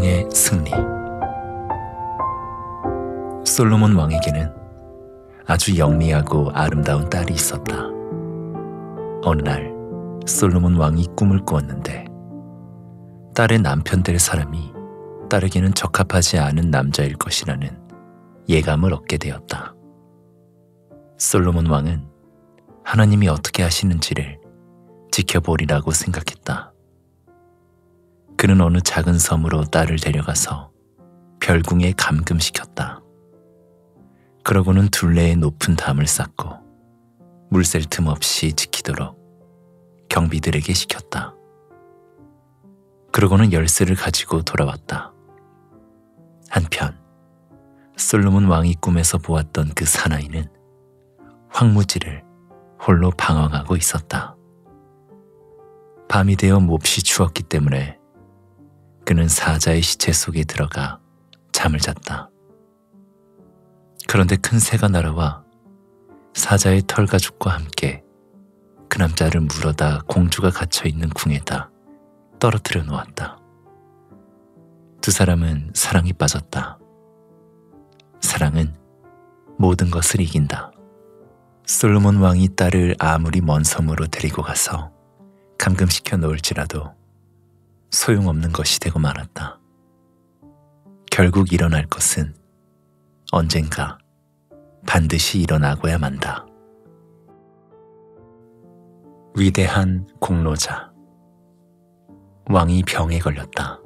왕의 승리. 솔로몬 왕에게는 아주 영리하고 아름다운 딸이 있었다. 어느 날 솔로몬 왕이 꿈을 꾸었는데 딸의 남편 될 사람이 딸에게는 적합하지 않은 남자일 것이라는 예감을 얻게 되었다. 솔로몬 왕은 하나님이 어떻게 하시는지를 지켜보리라고 생각했다. 그는 어느 작은 섬으로 딸을 데려가서 별궁에 감금시켰다. 그러고는 둘레에 높은 담을 쌓고 물샐틈 없이 지키도록 경비들에게 시켰다. 그러고는 열쇠를 가지고 돌아왔다. 한편 솔로몬 왕이 꿈에서 보았던 그 사나이는 황무지를 홀로 방황하고 있었다. 밤이 되어 몹시 추웠기 때문에 그는 사자의 시체 속에 들어가 잠을 잤다. 그런데 큰 새가 날아와 사자의 털 가죽과 함께 그 남자를 물어다 공주가 갇혀 있는 궁에다 떨어뜨려 놓았다. 두 사람은 사랑이 빠졌다. 사랑은 모든 것을 이긴다. 솔로몬 왕이 딸을 아무리 먼 섬으로 데리고 가서 감금시켜 놓을지라도 소용없는 것이 되고 말았다. 결국 일어날 것은 언젠가 반드시 일어나고야 만다. 위대한 공로자 왕이 병에 걸렸다.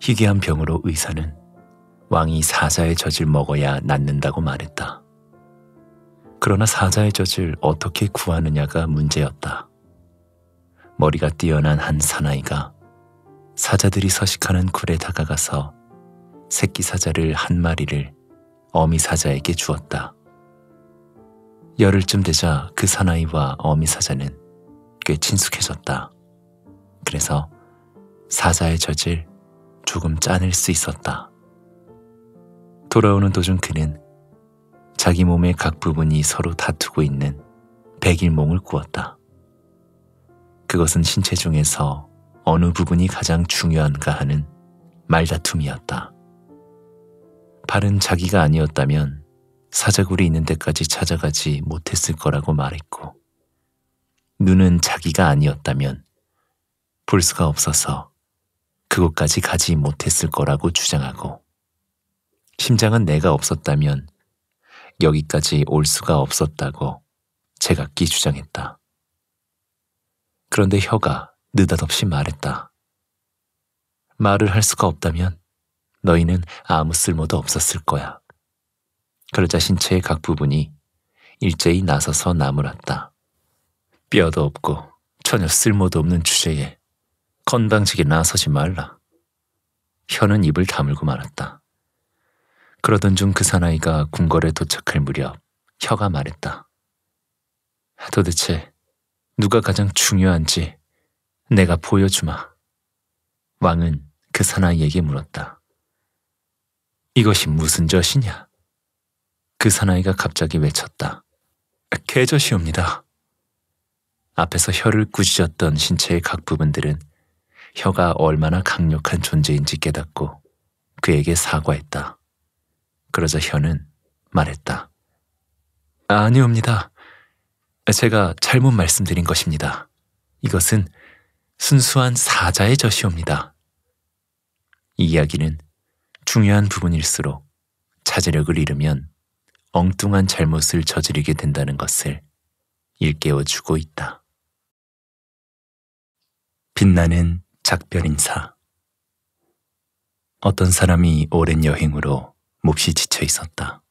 희귀한 병으로 의사는 왕이 사자의 젖을 먹어야 낫는다고 말했다. 그러나 사자의 젖을 어떻게 구하느냐가 문제였다. 머리가 뛰어난 한 사나이가 사자들이 서식하는 굴에 다가가서 새끼 사자를 한 마리를 어미 사자에게 주었다. 열흘쯤 되자 그 사나이와 어미 사자는 꽤 친숙해졌다. 그래서 사자의 젖을 조금 짜낼 수 있었다. 돌아오는 도중 그는 자기 몸의 각 부분이 서로 다투고 있는 백일몽을 꾸었다. 그것은 신체 중에서 어느 부분이 가장 중요한가 하는 말다툼이었다. 발은 자기가 아니었다면 사자굴이 있는 데까지 찾아가지 못했을 거라고 말했고, 눈은 자기가 아니었다면 볼 수가 없어서 그곳까지 가지 못했을 거라고 주장하고, 심장은 내가 없었다면 여기까지 올 수가 없었다고 제각기 주장했다. 그런데 혀가 느닷없이 말했다. 말을 할 수가 없다면 너희는 아무 쓸모도 없었을 거야. 그러자 신체의 각 부분이 일제히 나서서 나무랐다. 뼈도 없고 전혀 쓸모도 없는 주제에 건방지게 나서지 말라. 혀는 입을 다물고 말았다. 그러던 중 그 사나이가 궁궐에 도착할 무렵 혀가 말했다. 도대체 누가 가장 중요한지 내가 보여주마. 왕은 그 사나이에게 물었다. 이것이 무슨 젖이냐? 그 사나이가 갑자기 외쳤다. 개젖이옵니다. 앞에서 혀를 꾸짖었던 신체의 각 부분들은 혀가 얼마나 강력한 존재인지 깨닫고 그에게 사과했다. 그러자 혀는 말했다. 아니옵니다. 제가 잘못 말씀드린 것입니다. 이것은 순수한 사자의 젖이옵니다. 이 이야기는 중요한 부분일수록 자제력을 잃으면 엉뚱한 잘못을 저지르게 된다는 것을 일깨워주고 있다. 빛나는 작별 인사. 어떤 사람이 오랜 여행으로 몹시 지쳐 있었다.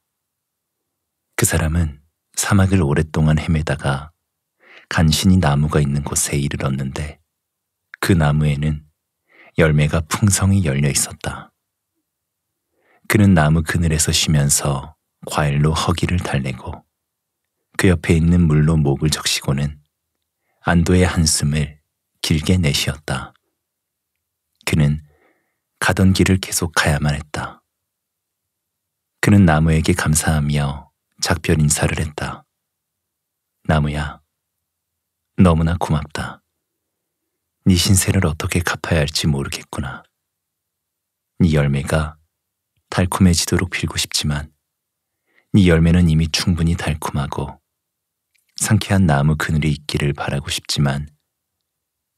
그 사람은 사막을 오랫동안 헤매다가 간신히 나무가 있는 곳에 이르렀는데 그 나무에는 열매가 풍성히 열려 있었다. 그는 나무 그늘에서 쉬면서 과일로 허기를 달래고 그 옆에 있는 물로 목을 적시고는 안도의 한숨을 길게 내쉬었다. 그는 가던 길을 계속 가야만 했다. 그는 나무에게 감사하며 작별 인사를 했다. 나무야, 너무나 고맙다. 네 신세를 어떻게 갚아야 할지 모르겠구나. 네 열매가 달콤해지도록 빌고 싶지만 네 열매는 이미 충분히 달콤하고 상쾌한 나무 그늘이 있기를 바라고 싶지만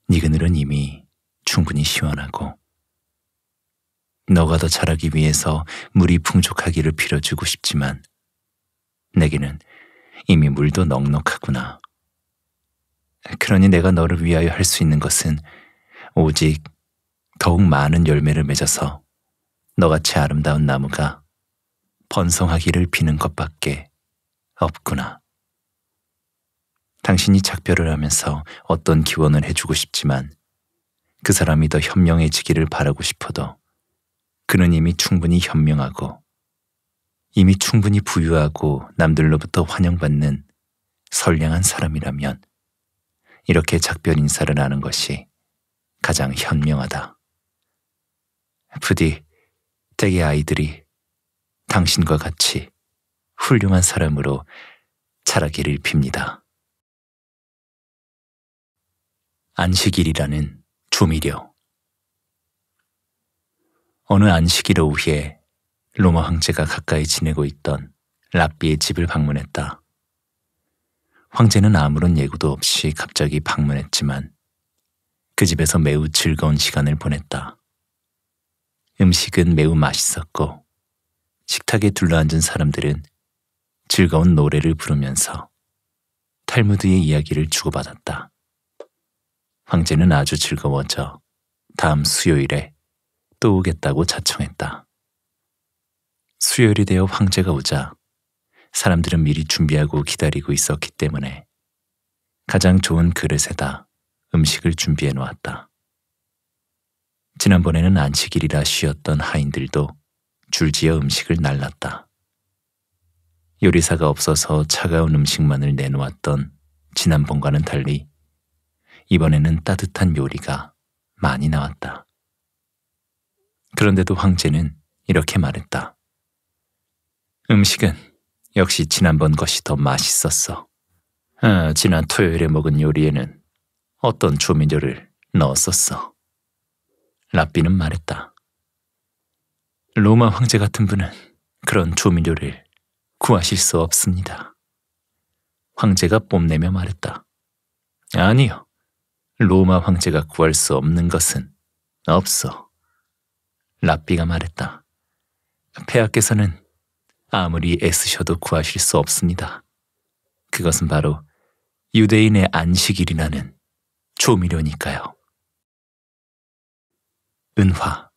네 그늘은 이미 충분히 시원하고 너가 더 자라기 위해서 물이 풍족하기를 빌어주고 싶지만 내게는 이미 물도 넉넉하구나. 그러니 내가 너를 위하여 할 수 있는 것은 오직 더욱 많은 열매를 맺어서 너같이 아름다운 나무가 번성하기를 비는 것밖에 없구나. 당신이 작별을 하면서 어떤 기원을 해주고 싶지만 그 사람이 더 현명해지기를 바라고 싶어도 그는 이미 충분히 현명하고 이미 충분히 부유하고 남들로부터 환영받는 선량한 사람이라면 이렇게 작별 인사를 하는 것이 가장 현명하다. 부디 댁의 아이들이 당신과 같이 훌륭한 사람으로 자라기를 빕니다. 안식일이라는 조미료 어느 안식일 오후에 로마 황제가 가까이 지내고 있던 라비의 집을 방문했다. 황제는 아무런 예고도 없이 갑자기 방문했지만 그 집에서 매우 즐거운 시간을 보냈다. 음식은 매우 맛있었고 식탁에 둘러앉은 사람들은 즐거운 노래를 부르면서 탈무드의 이야기를 주고받았다. 황제는 아주 즐거워져 다음 수요일에 또 오겠다고 자청했다. 수요일이 되어 황제가 오자 사람들은 미리 준비하고 기다리고 있었기 때문에 가장 좋은 그릇에다 음식을 준비해 놓았다. 지난번에는 안식일이라 쉬었던 하인들도 줄지어 음식을 날랐다. 요리사가 없어서 차가운 음식만을 내놓았던 지난번과는 달리 이번에는 따뜻한 요리가 많이 나왔다. 그런데도 황제는 이렇게 말했다. 음식은 역시 지난번 것이 더 맛있었어. 아, 지난 토요일에 먹은 요리에는 어떤 조미료를 넣었었어. 라삐는 말했다. 로마 황제 같은 분은 그런 조미료를 구하실 수 없습니다. 황제가 뽐내며 말했다. 아니요. 로마 황제가 구할 수 없는 것은 없어. 라삐가 말했다. 폐하께서는 아무리 애쓰셔도 구하실 수 없습니다. 그것은 바로 유대인의 안식일이라는 조미료니까요. 은화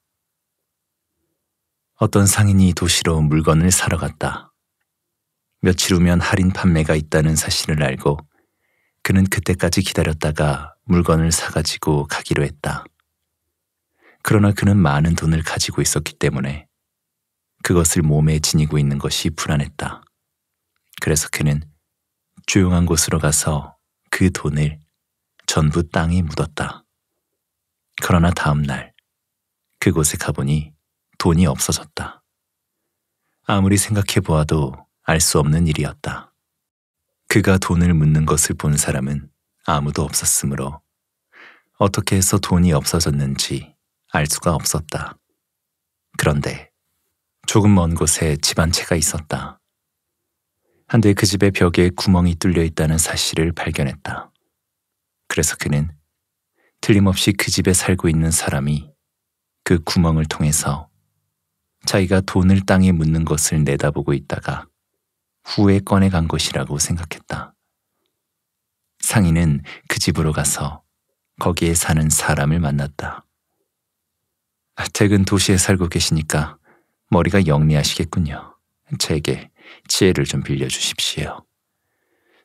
어떤 상인이 도시로 물건을 사러 갔다. 며칠 후면 할인 판매가 있다는 사실을 알고 그는 그때까지 기다렸다가 물건을 사가지고 가기로 했다. 그러나 그는 많은 돈을 가지고 있었기 때문에 그것을 몸에 지니고 있는 것이 불안했다. 그래서 그는 조용한 곳으로 가서 그 돈을 전부 땅에 묻었다. 그러나 다음 날 그곳에 가보니 돈이 없어졌다. 아무리 생각해 보아도 알 수 없는 일이었다. 그가 돈을 묻는 것을 본 사람은 아무도 없었으므로 어떻게 해서 돈이 없어졌는지 알 수가 없었다. 그런데 조금 먼 곳에 집 한 채가 있었다. 한데 그 집의 벽에 구멍이 뚫려 있다는 사실을 발견했다. 그래서 그는 틀림없이 그 집에 살고 있는 사람이 그 구멍을 통해서 자기가 돈을 땅에 묻는 것을 내다보고 있다가 후에 꺼내간 것이라고 생각했다. 상인은 그 집으로 가서 거기에 사는 사람을 만났다. 퇴근 도시에 살고 계시니까 머리가 영리하시겠군요. 제게 지혜를 좀 빌려주십시오.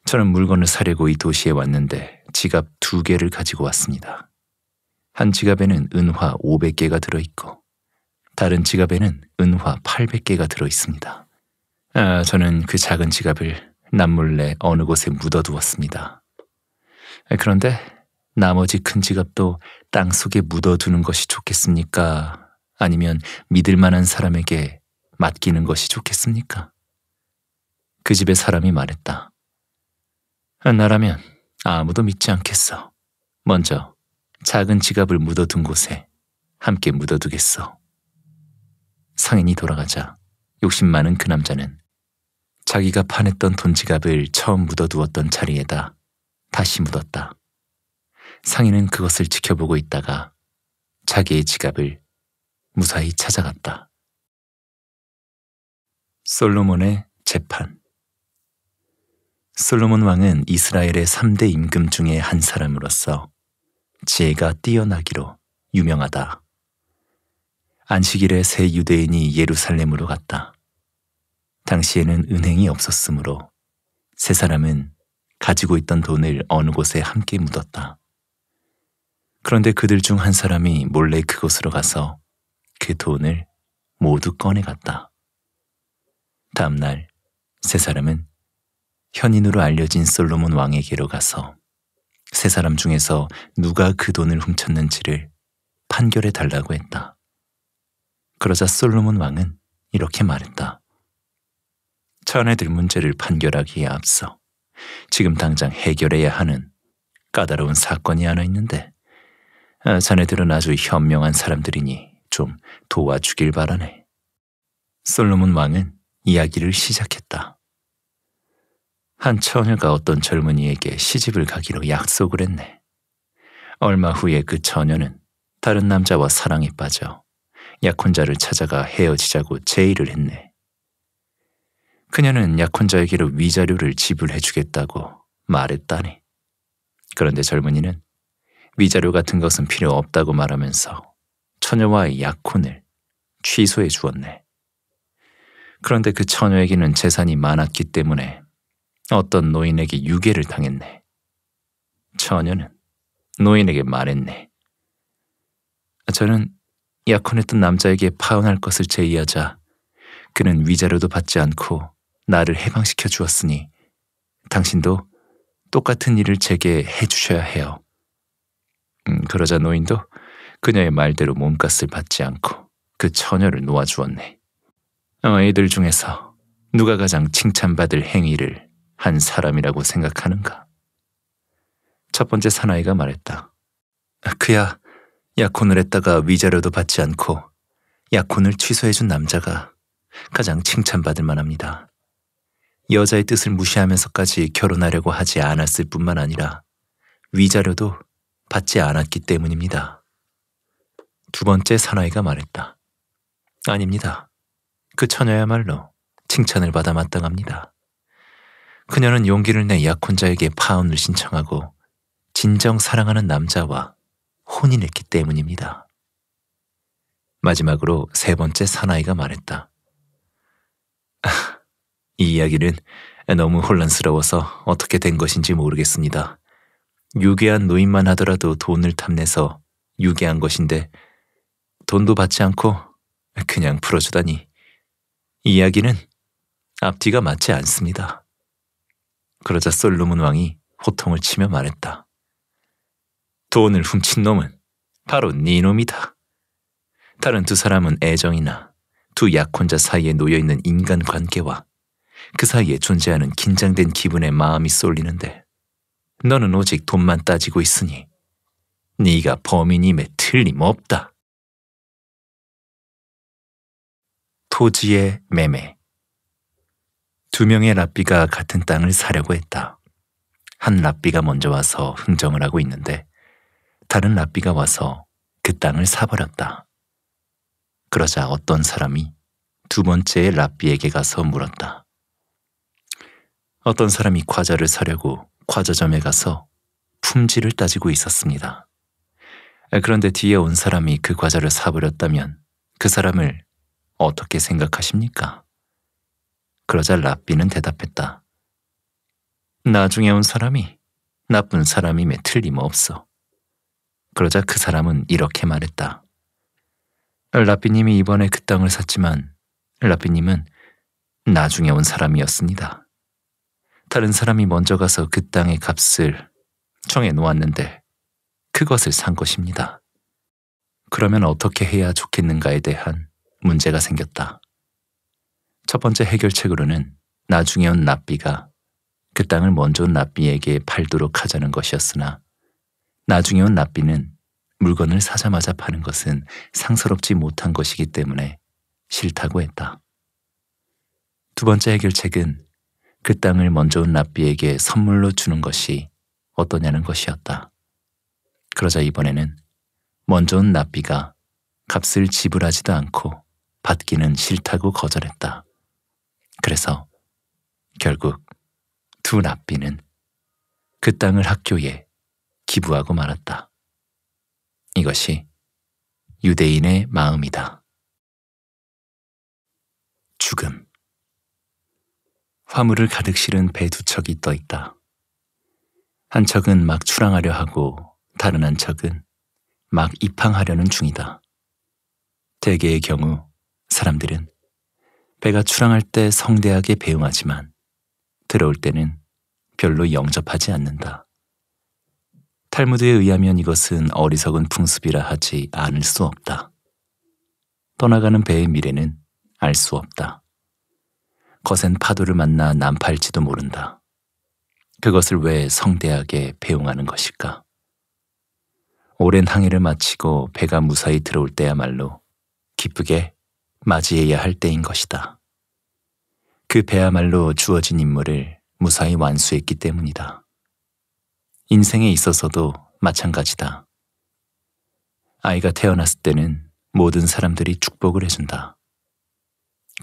저는 물건을 사려고 이 도시에 왔는데 지갑 두 개를 가지고 왔습니다. 한 지갑에는 은화 500개가 들어있고 다른 지갑에는 은화 800개가 들어있습니다. 아, 저는 그 작은 지갑을 남몰래 어느 곳에 묻어두었습니다. 그런데 나머지 큰 지갑도 땅 속에 묻어두는 것이 좋겠습니까? 아니면 믿을 만한 사람에게 맡기는 것이 좋겠습니까? 그 집의 사람이 말했다. 나라면 아무도 믿지 않겠어. 먼저 작은 지갑을 묻어둔 곳에 함께 묻어두겠어. 상인이 돌아가자 욕심 많은 그 남자는 자기가 파냈던 돈 지갑을 처음 묻어두었던 자리에다 다시 묻었다. 상인은 그것을 지켜보고 있다가 자기의 지갑을 무사히 찾아갔다. 솔로몬의 재판 솔로몬 왕은 이스라엘의 3대 임금 중의 한 사람으로서 지혜가 뛰어나기로 유명하다. 안식일에 새 유대인이 예루살렘으로 갔다. 당시에는 은행이 없었으므로 세 사람은 가지고 있던 돈을 어느 곳에 함께 묻었다. 그런데 그들 중 한 사람이 몰래 그곳으로 가서 그 돈을 모두 꺼내갔다. 다음날 세 사람은 현인으로 알려진 솔로몬 왕에게로 가서 세 사람 중에서 누가 그 돈을 훔쳤는지를 판결해 달라고 했다. 그러자 솔로몬 왕은 이렇게 말했다. 자네들 문제를 판결하기에 앞서 지금 당장 해결해야 하는 까다로운 사건이 하나 있는데 아, 자네들은 아주 현명한 사람들이니 좀 도와주길 바라네. 솔로몬 왕은 이야기를 시작했다. 한 처녀가 어떤 젊은이에게 시집을 가기로 약속을 했네. 얼마 후에 그 처녀는 다른 남자와 사랑에 빠져 약혼자를 찾아가 헤어지자고 제의를 했네. 그녀는 약혼자에게로 위자료를 지불해주겠다고 말했다니. 그런데 젊은이는 위자료 같은 것은 필요 없다고 말하면서 처녀와의 약혼을 취소해 주었네. 그런데 그 처녀에게는 재산이 많았기 때문에 어떤 노인에게 유괴를 당했네. 처녀는 노인에게 말했네. 저는 약혼했던 남자에게 파혼할 것을 제의하자 그는 위자료도 받지 않고 나를 해방시켜 주었으니 당신도 똑같은 일을 제게 해주셔야 해요. 음, 그러자 노인도 그녀의 말대로 몸값을 받지 않고 그 처녀를 놓아주었네. 아이들 어, 중에서 누가 가장 칭찬받을 행위를 한 사람이라고 생각하는가? 첫 번째 사나이가 말했다. 그야 약혼을 했다가 위자료도 받지 않고 약혼을 취소해준 남자가 가장 칭찬받을 만합니다. 여자의 뜻을 무시하면서까지 결혼하려고 하지 않았을 뿐만 아니라 위자료도 받지 않았기 때문입니다. 두 번째 사나이가 말했다. 아닙니다. 그 처녀야말로 칭찬을 받아 마땅합니다. 그녀는 용기를 내 약혼자에게 파혼을 신청하고 진정 사랑하는 남자와 혼인했기 때문입니다. 마지막으로 세 번째 사나이가 말했다. 아, 이 이야기는 너무 혼란스러워서 어떻게 된 것인지 모르겠습니다. 유괴한 노인만 하더라도 돈을 탐내서 유괴한 것인데 돈도 받지 않고 그냥 풀어주다니 이야기는 앞뒤가 맞지 않습니다. 그러자 솔로몬 왕이 호통을 치며 말했다. 돈을 훔친 놈은 바로 네 놈이다. 다른 두 사람은 애정이나 두 약혼자 사이에 놓여있는 인간관계와 그 사이에 존재하는 긴장된 기분에 마음이 쏠리는데 너는 오직 돈만 따지고 있으니 네가 범인임에 틀림없다. 토지의 매매. 두 명의 랍비가 같은 땅을 사려고 했다. 한 랍비가 먼저 와서 흥정을 하고 있는데 다른 랍비가 와서 그 땅을 사버렸다. 그러자 어떤 사람이 두 번째의 랍비에게 가서 물었다. 어떤 사람이 과자를 사려고 과자점에 가서 품질을 따지고 있었습니다. 그런데 뒤에 온 사람이 그 과자를 사버렸다면 그 사람을 어떻게 생각하십니까? 그러자 라삐는 대답했다. 나중에 온 사람이 나쁜 사람임에 틀림없어. 그러자 그 사람은 이렇게 말했다. 라비님이 이번에 그 땅을 샀지만 라비님은 나중에 온 사람이었습니다. 다른 사람이 먼저 가서 그 땅의 값을 정해 놓았는데 그것을 산 것입니다. 그러면 어떻게 해야 좋겠는가에 대한 문제가 생겼다. 첫 번째 해결책으로는 나중에 온 납비가 그 땅을 먼저 온 납비에게 팔도록 하자는 것이었으나 나중에 온 납비는 물건을 사자마자 파는 것은 상서롭지 못한 것이기 때문에 싫다고 했다. 두 번째 해결책은 그 땅을 먼저 온 랍비에게 선물로 주는 것이 어떠냐는 것이었다. 그러자 이번에는 먼저 온 랍비가 값을 지불하지도 않고 받기는 싫다고 거절했다. 그래서 결국 두 납비는 그 땅을 학교에 기부하고 말았다. 이것이 유대인의 마음이다. 죽음. 화물을 가득 실은 배 두 척이 떠 있다. 한 척은 막 출항하려 하고 다른 한 척은 막 입항하려는 중이다. 대개의 경우 사람들은 배가 출항할 때 성대하게 배웅하지만 들어올 때는 별로 영접하지 않는다. 탈무드에 의하면 이것은 어리석은 풍습이라 하지 않을 수 없다. 떠나가는 배의 미래는 알 수 없다. 거센 파도를 만나 난팔지도 파 모른다. 그것을 왜 성대하게 배웅하는 것일까? 오랜 항해를 마치고 배가 무사히 들어올 때야말로 기쁘게 맞이해야 할 때인 것이다. 그 배야말로 주어진 임무를 무사히 완수했기 때문이다. 인생에 있어서도 마찬가지다. 아이가 태어났을 때는 모든 사람들이 축복을 해준다.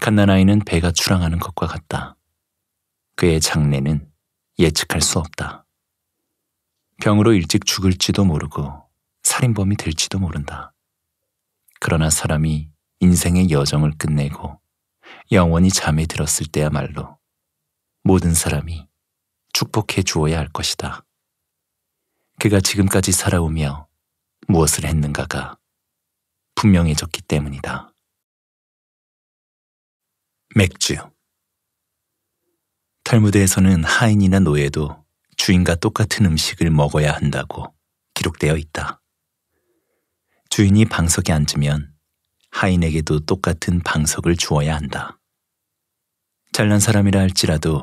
갓난아이는 배가 출항하는 것과 같다. 그의 장래는 예측할 수 없다. 병으로 일찍 죽을지도 모르고 살인범이 될지도 모른다. 그러나 사람이 인생의 여정을 끝내고 영원히 잠에 들었을 때야말로 모든 사람이 축복해 주어야 할 것이다. 그가 지금까지 살아오며 무엇을 했는가가 분명해졌기 때문이다. 맥주 탈무드에서는 하인이나 노예도 주인과 똑같은 음식을 먹어야 한다고 기록되어 있다. 주인이 방석에 앉으면 하인에게도 똑같은 방석을 주어야 한다. 잘난 사람이라 할지라도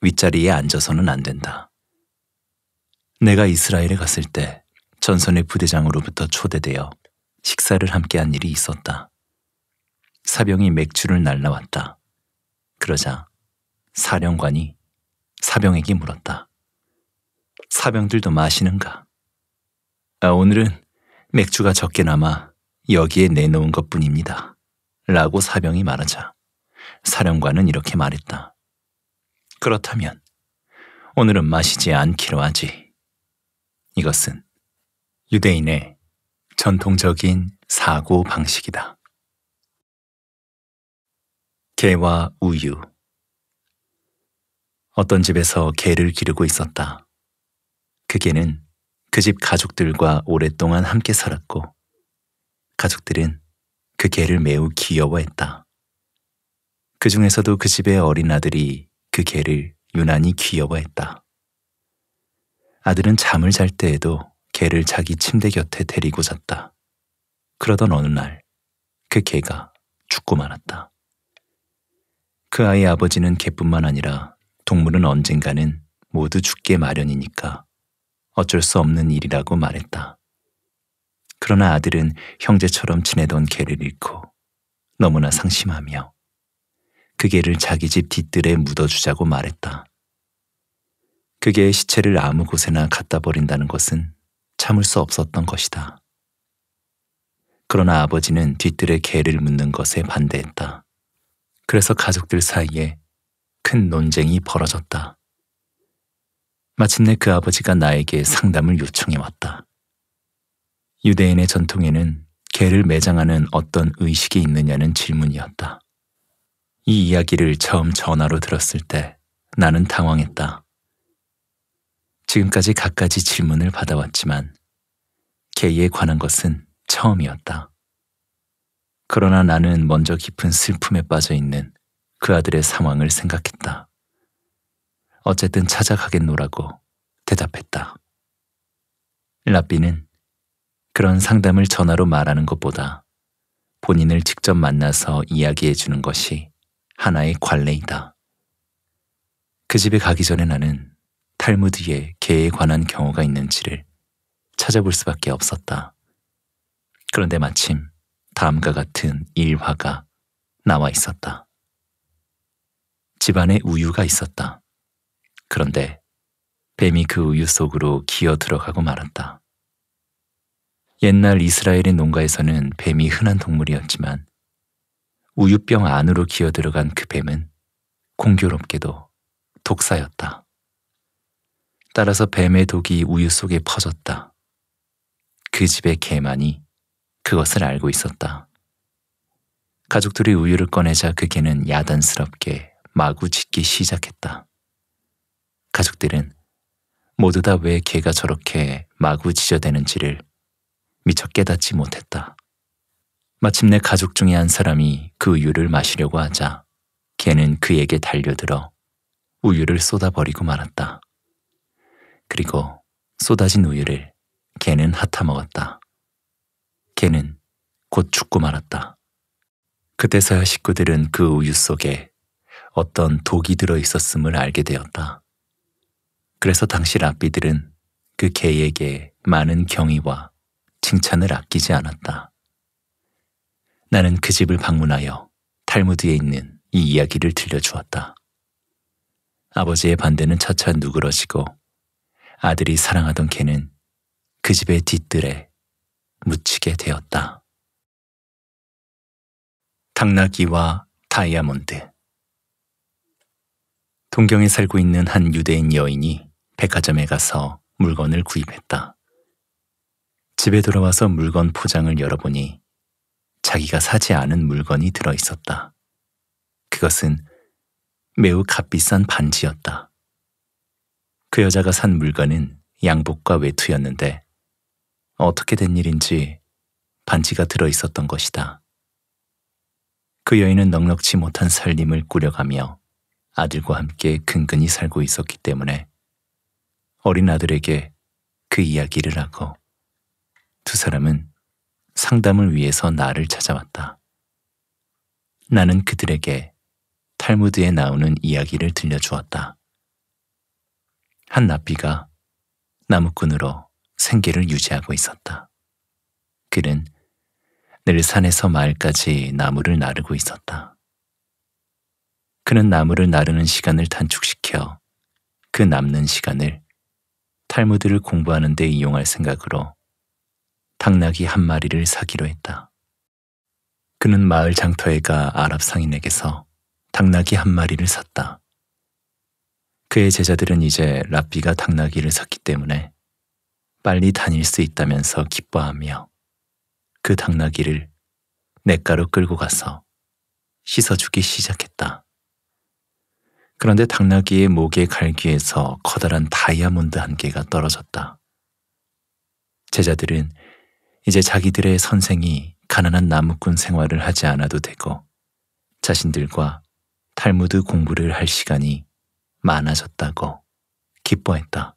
윗자리에 앉아서는 안 된다. 내가 이스라엘에 갔을 때 전선의 부대장으로부터 초대되어 식사를 함께 한 일이 있었다. 사병이 맥주를 날라왔다. 그러자 사령관이 사병에게 물었다. 사병들도 마시는가? 아, 오늘은 맥주가 적게 남아 여기에 내놓은 것 뿐입니다. 라고 사병이 말하자 사령관은 이렇게 말했다. 그렇다면 오늘은 마시지 않기로 하지. 이것은 유대인의 전통적인 사고 방식이다. 개와 우유 어떤 집에서 개를 기르고 있었다. 그 개는 그 집 가족들과 오랫동안 함께 살았고 가족들은 그 개를 매우 귀여워했다. 그 중에서도 그 집의 어린 아들이 그 개를 유난히 귀여워했다. 아들은 잠을 잘 때에도 개를 자기 침대 곁에 데리고 잤다. 그러던 어느 날 그 개가 죽고 말았다. 그 아이 아버지는 개뿐만 아니라 동물은 언젠가는 모두 죽게 마련이니까 어쩔 수 없는 일이라고 말했다. 그러나 아들은 형제처럼 지내던 개를 잃고 너무나 상심하며 그 개를 자기 집 뒤뜰에 묻어주자고 말했다. 그 개의 시체를 아무 곳에나 갖다 버린다는 것은 참을 수 없었던 것이다. 그러나 아버지는 뒤뜰에 개를 묻는 것에 반대했다. 그래서 가족들 사이에 큰 논쟁이 벌어졌다. 마침내 그 아버지가 나에게 상담을 요청해 왔다. 유대인의 전통에는 개를 매장하는 어떤 의식이 있느냐는 질문이었다. 이 이야기를 처음 전화로 들었을 때 나는 당황했다. 지금까지 갖가지 질문을 받아왔지만 개에 관한 것은 처음이었다. 그러나 나는 먼저 깊은 슬픔에 빠져 있는 그 아들의 상황을 생각했다. 어쨌든 찾아가겠노라고 대답했다. 라비는 그런 상담을 전화로 말하는 것보다 본인을 직접 만나서 이야기해 주는 것이 하나의 관례이다. 그 집에 가기 전에 나는 탈무드에 개에 관한 경우가 있는지를 찾아볼 수밖에 없었다. 그런데 마침 다음과 같은 일화가 나와 있었다. 집안에 우유가 있었다. 그런데 뱀이 그 우유 속으로 기어 들어가고 말았다. 옛날 이스라엘의 농가에서는 뱀이 흔한 동물이었지만 우유병 안으로 기어 들어간 그 뱀은 공교롭게도 독사였다. 따라서 뱀의 독이 우유 속에 퍼졌다. 그 집의 개만이 그것을 알고 있었다. 가족들이 우유를 꺼내자 그 개는 야단스럽게 마구 짖기 시작했다. 가족들은 모두 다 왜 개가 저렇게 마구 짖어대는지를 미처 깨닫지 못했다. 마침내 가족 중에 한 사람이 그 우유를 마시려고 하자 개는 그에게 달려들어 우유를 쏟아버리고 말았다. 그리고 쏟아진 우유를 개는 핥아먹었다. 개는 곧 죽고 말았다. 그때서야 식구들은 그 우유 속에 어떤 독이 들어 있었음을 알게 되었다. 그래서 당시 랍비들은 그 개에게 많은 경의와 칭찬을 아끼지 않았다. 나는 그 집을 방문하여 탈무드에 있는 이 이야기를 들려주었다. 아버지의 반대는 차차 누그러지고 아들이 사랑하던 개는 그 집의 뒤뜰에 묻히게 되었다. 당나귀와 다이아몬드 동경에 살고 있는 한 유대인 여인이 백화점에 가서 물건을 구입했다. 집에 돌아와서 물건 포장을 열어보니 자기가 사지 않은 물건이 들어있었다. 그것은 매우 값비싼 반지였다. 그 여자가 산 물건은 양복과 외투였는데 어떻게 된 일인지 반지가 들어있었던 것이다. 그 여인은 넉넉지 못한 살림을 꾸려가며 아들과 함께 근근히 살고 있었기 때문에 어린 아들에게 그 이야기를 하고 두 사람은 상담을 위해서 나를 찾아왔다. 나는 그들에게 탈무드에 나오는 이야기를 들려주었다. 한 나비가 나무꾼으로 생계를 유지하고 있었다. 그는 늘 산에서 마을까지 나무를 나르고 있었다. 그는 나무를 나르는 시간을 단축시켜 그 남는 시간을 탈무드를 공부하는 데 이용할 생각으로 당나귀 한 마리를 사기로 했다. 그는 마을 장터에 가 아랍 상인에게서 당나귀 한 마리를 샀다. 그의 제자들은 이제 랍비가 당나귀를 샀기 때문에 빨리 다닐 수 있다면서 기뻐하며 그 당나귀를 냇가로 끌고 가서 씻어주기 시작했다. 그런데 당나귀의 목의 갈기에서 커다란 다이아몬드 한 개가 떨어졌다. 제자들은 이제 자기들의 선생이 가난한 나무꾼 생활을 하지 않아도 되고 자신들과 탈무드 공부를 할 시간이 많아졌다고 기뻐했다.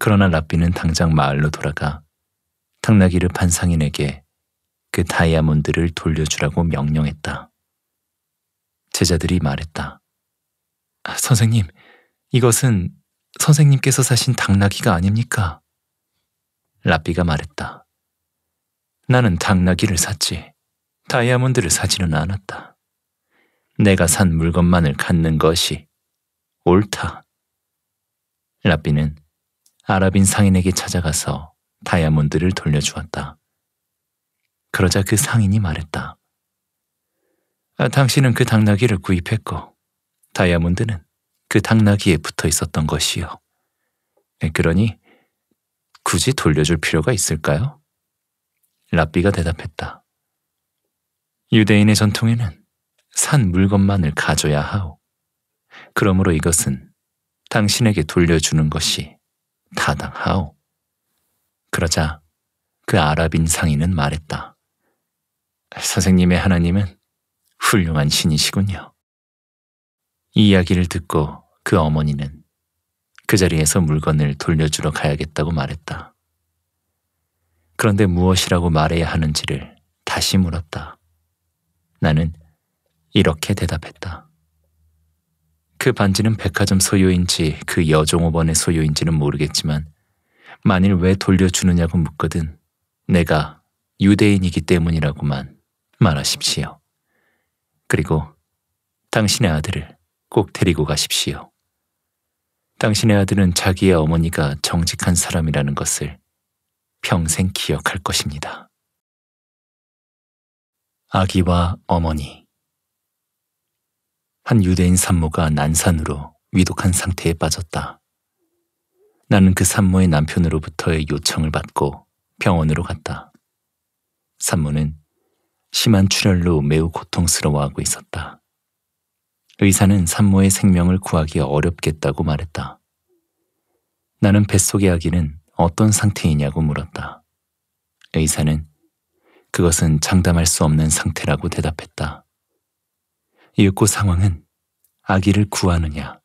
그러나 라삐는 당장 마을로 돌아가 탕나귀를판 상인에게 그 다이아몬드를 돌려주라고 명령했다. 제자들이 말했다. 선생님, 이것은 선생님께서 사신 당나귀가 아닙니까? 라삐가 말했다. 나는 당나귀를 샀지. 다이아몬드를 사지는 않았다. 내가 산 물건만을 갖는 것이 옳다. 라삐는 아랍인 상인에게 찾아가서 다이아몬드를 돌려주었다. 그러자 그 상인이 말했다. 아, 당신은 그 당나귀를 구입했고 다이아몬드는 그 당나귀에 붙어 있었던 것이요. 그러니 굳이 돌려줄 필요가 있을까요? 랍비가 대답했다. 유대인의 전통에는 산 물건만을 가져야 하오. 그러므로 이것은 당신에게 돌려주는 것이 타당하오. 그러자 그 아랍인 상인은 말했다. 선생님의 하나님은 훌륭한 신이시군요. 이 이야기를 듣고 그 어머니는 그 자리에서 물건을 돌려주러 가야겠다고 말했다. 그런데 무엇이라고 말해야 하는지를 다시 물었다. 나는 이렇게 대답했다. 그 반지는 백화점 소유인지 그 여종업원의 소유인지는 모르겠지만 만일 왜 돌려주느냐고 묻거든 내가 유대인이기 때문이라고만 말하십시오. 그리고 당신의 아들을 꼭 데리고 가십시오. 당신의 아들은 자기의 어머니가 정직한 사람이라는 것을 평생 기억할 것입니다. 아기와 어머니 한 유대인 산모가 난산으로 위독한 상태에 빠졌다. 나는 그 산모의 남편으로부터의 요청을 받고 병원으로 갔다. 산모는 심한 출혈로 매우 고통스러워하고 있었다. 의사는 산모의 생명을 구하기 어렵겠다고 말했다. 나는 뱃속의 아기는 어떤 상태이냐고 물었다. 의사는 그것은 장담할 수 없는 상태라고 대답했다. 이윽고 상황은 아기를 구하느냐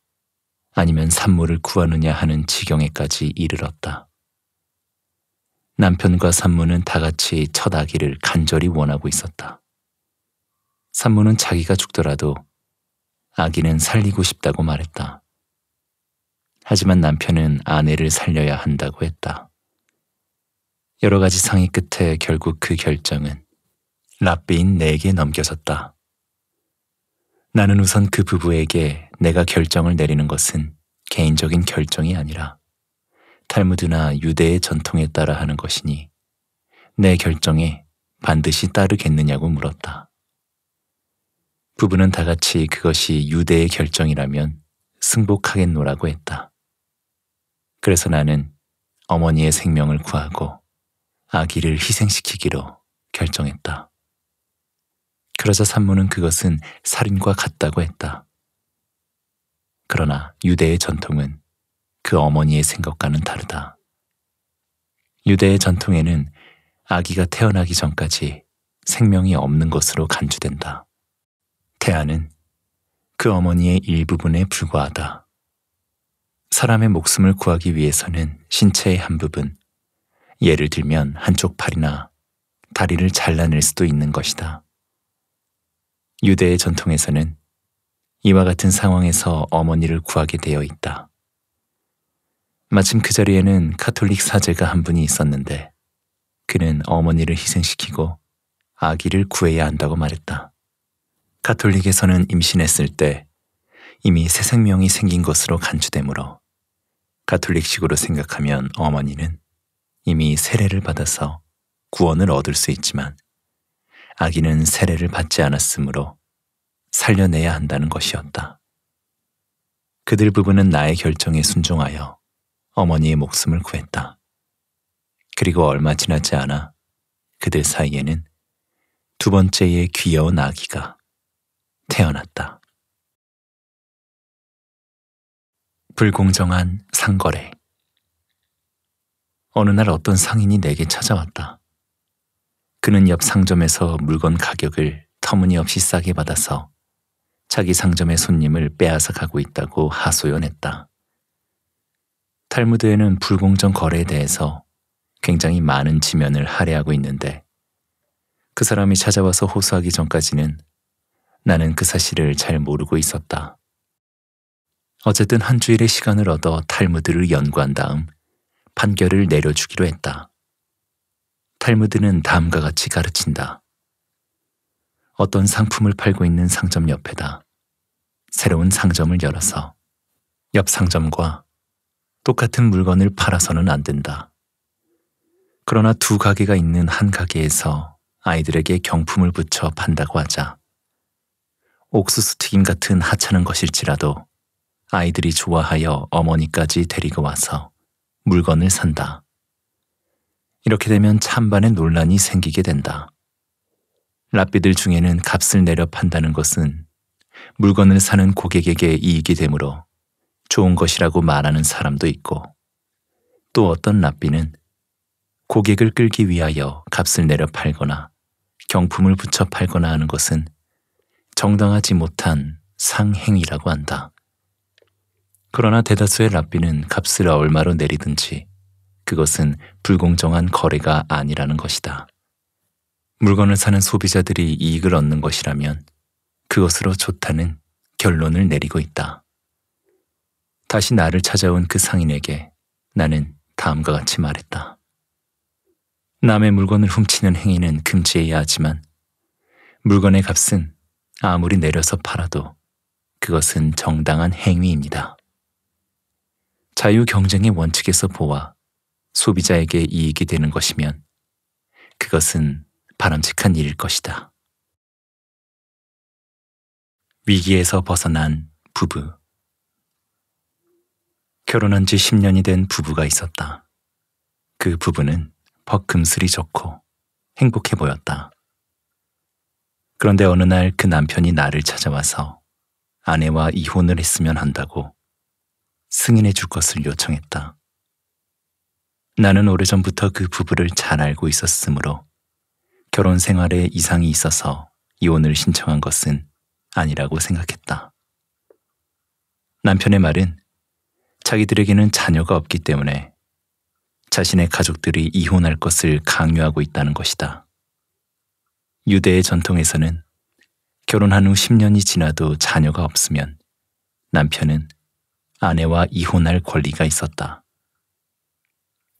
아니면 산모를 구하느냐 하는 지경에까지 이르렀다. 남편과 산모는 다 같이 첫 아기를 간절히 원하고 있었다. 산모는 자기가 죽더라도 아기는 살리고 싶다고 말했다. 하지만 남편은 아내를 살려야 한다고 했다. 여러 가지 상의 끝에 결국 그 결정은 라삐인 내게 넘겨졌다. 나는 우선 그 부부에게 내가 결정을 내리는 것은 개인적인 결정이 아니라 탈무드나 유대의 전통에 따라 하는 것이니 내 결정에 반드시 따르겠느냐고 물었다. 부부는 다 같이 그것이 유대의 결정이라면 승복하겠노라고 했다. 그래서 나는 어머니의 생명을 구하고 아기를 희생시키기로 결정했다. 그러자 산모는 그것은 살인과 같다고 했다. 그러나 유대의 전통은 그 어머니의 생각과는 다르다. 유대의 전통에는 아기가 태어나기 전까지 생명이 없는 것으로 간주된다. 태아는 그 어머니의 일부분에 불과하다. 사람의 목숨을 구하기 위해서는 신체의 한 부분, 예를 들면 한쪽 팔이나 다리를 잘라낼 수도 있는 것이다. 유대의 전통에서는 이와 같은 상황에서 어머니를 구하게 되어 있다. 마침 그 자리에는 카톨릭 사제가 한 분이 있었는데 그는 어머니를 희생시키고 아기를 구해야 한다고 말했다. 가톨릭에서는 임신했을 때 이미 새 생명이 생긴 것으로 간주되므로 가톨릭식으로 생각하면 어머니는 이미 세례를 받아서 구원을 얻을 수 있지만 아기는 세례를 받지 않았으므로 살려내야 한다는 것이었다. 그들 부부는 나의 결정에 순종하여 어머니의 목숨을 구했다. 그리고 얼마 지나지 않아 그들 사이에는 두 번째의 귀여운 아기가 태어났다. 불공정한 상거래. 어느 날 어떤 상인이 내게 찾아왔다. 그는 옆 상점에서 물건 가격을 터무니없이 싸게 받아서 자기 상점의 손님을 빼앗아 가고 있다고 하소연했다. 탈무드에는 불공정 거래에 대해서 굉장히 많은 지면을 할애하고 있는데 그 사람이 찾아와서 호소하기 전까지는 나는 그 사실을 잘 모르고 있었다. 어쨌든 한 주일의 시간을 얻어 탈무드를 연구한 다음 판결을 내려주기로 했다. 탈무드는 다음과 같이 가르친다. 어떤 상품을 팔고 있는 상점 옆에다 새로운 상점을 열어서 옆 상점과 똑같은 물건을 팔아서는 안 된다. 그러나 두 가게가 있는 한 가게에서 아이들에게 경품을 붙여 판다고 하자 옥수수 튀김 같은 하찮은 것일지라도 아이들이 좋아하여 어머니까지 데리고 와서 물건을 산다. 이렇게 되면 찬반의 논란이 생기게 된다. 랍비들 중에는 값을 내려 판다는 것은 물건을 사는 고객에게 이익이 되므로 좋은 것이라고 말하는 사람도 있고 또 어떤 랍비는 고객을 끌기 위하여 값을 내려 팔거나 경품을 붙여 팔거나 하는 것은 정당하지 못한 상행위라고 한다. 그러나 대다수의 랍비는 값을 얼마로 내리든지 그것은 불공정한 거래가 아니라는 것이다. 물건을 사는 소비자들이 이익을 얻는 것이라면 그것으로 좋다는 결론을 내리고 있다. 다시 나를 찾아온 그 상인에게 나는 다음과 같이 말했다. 남의 물건을 훔치는 행위는 금지해야 하지만 물건의 값은 아무리 내려서 팔아도 그것은 정당한 행위입니다. 자유 경쟁의 원칙에서 보아 소비자에게 이익이 되는 것이면 그것은 바람직한 일일 것이다. 위기에서 벗어난 부부. 결혼한 지 10년이 된 부부가 있었다. 그 부부는 버금슬이 좋고 행복해 보였다. 그런데 어느 날 그 남편이 나를 찾아와서 아내와 이혼을 했으면 한다고 승인해 줄 것을 요청했다. 나는 오래전부터 그 부부를 잘 알고 있었으므로 결혼 생활에 이상이 있어서 이혼을 신청한 것은 아니라고 생각했다. 남편의 말은 자기들에게는 자녀가 없기 때문에 자신의 가족들이 이혼할 것을 강요하고 있다는 것이다. 유대의 전통에서는 결혼한 후 10년이 지나도 자녀가 없으면 남편은 아내와 이혼할 권리가 있었다.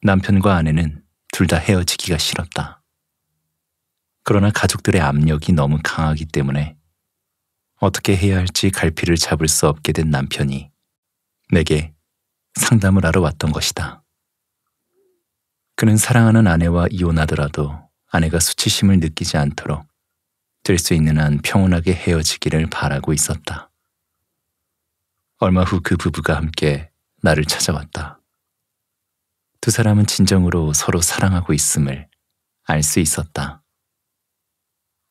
남편과 아내는 둘 다 헤어지기가 싫었다. 그러나 가족들의 압력이 너무 강하기 때문에 어떻게 해야 할지 갈피를 잡을 수 없게 된 남편이 내게 상담을 하러 왔던 것이다. 그는 사랑하는 아내와 이혼하더라도 아내가 수치심을 느끼지 않도록 될 수 있는 한 평온하게 헤어지기를 바라고 있었다. 얼마 후 그 부부가 함께 나를 찾아왔다. 두 사람은 진정으로 서로 사랑하고 있음을 알 수 있었다.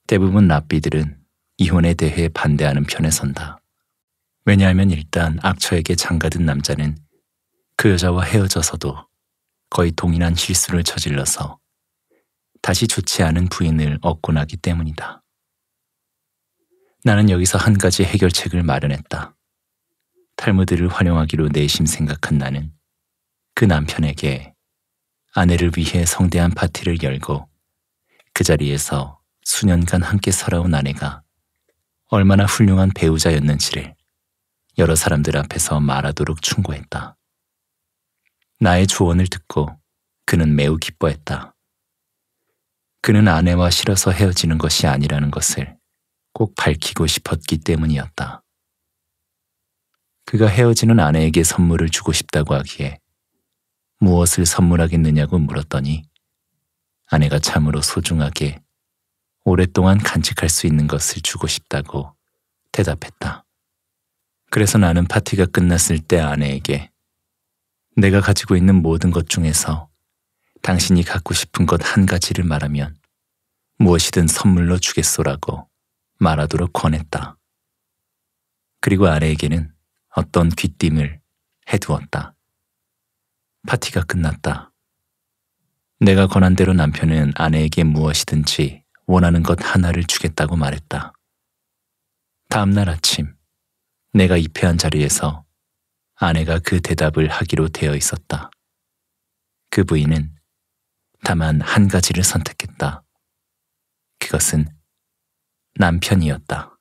대부분 랍비들은 이혼에 대해 반대하는 편에 선다. 왜냐하면 일단 악처에게 장가든 남자는 그 여자와 헤어져서도 거의 동일한 실수를 저질러서 다시 좋지 않은 부인을 얻고 나기 때문이다. 나는 여기서 한 가지 해결책을 마련했다. 탈무드를 활용하기로 내심 생각한 나는 그 남편에게 아내를 위해 성대한 파티를 열고 그 자리에서 수년간 함께 살아온 아내가 얼마나 훌륭한 배우자였는지를 여러 사람들 앞에서 말하도록 충고했다. 나의 조언을 듣고 그는 매우 기뻐했다. 그는 아내와 싫어서 헤어지는 것이 아니라는 것을 꼭 밝히고 싶었기 때문이었다. 그가 헤어지는 아내에게 선물을 주고 싶다고 하기에 무엇을 선물하겠느냐고 물었더니 아내가 참으로 소중하게 오랫동안 간직할 수 있는 것을 주고 싶다고 대답했다. 그래서 나는 파티가 끝났을 때 아내에게 내가 가지고 있는 모든 것 중에서 당신이 갖고 싶은 것 한 가지를 말하면 무엇이든 선물로 주겠소라고 말하도록 권했다. 그리고 아내에게는 어떤 귀띔을 해두었다. 파티가 끝났다. 내가 권한 대로 남편은 아내에게 무엇이든지 원하는 것 하나를 주겠다고 말했다. 다음날 아침, 내가 입회한 자리에서 아내가 그 대답을 하기로 되어 있었다. 그 부인은 다만 한 가지를 선택했다. 그것은 남편이었다.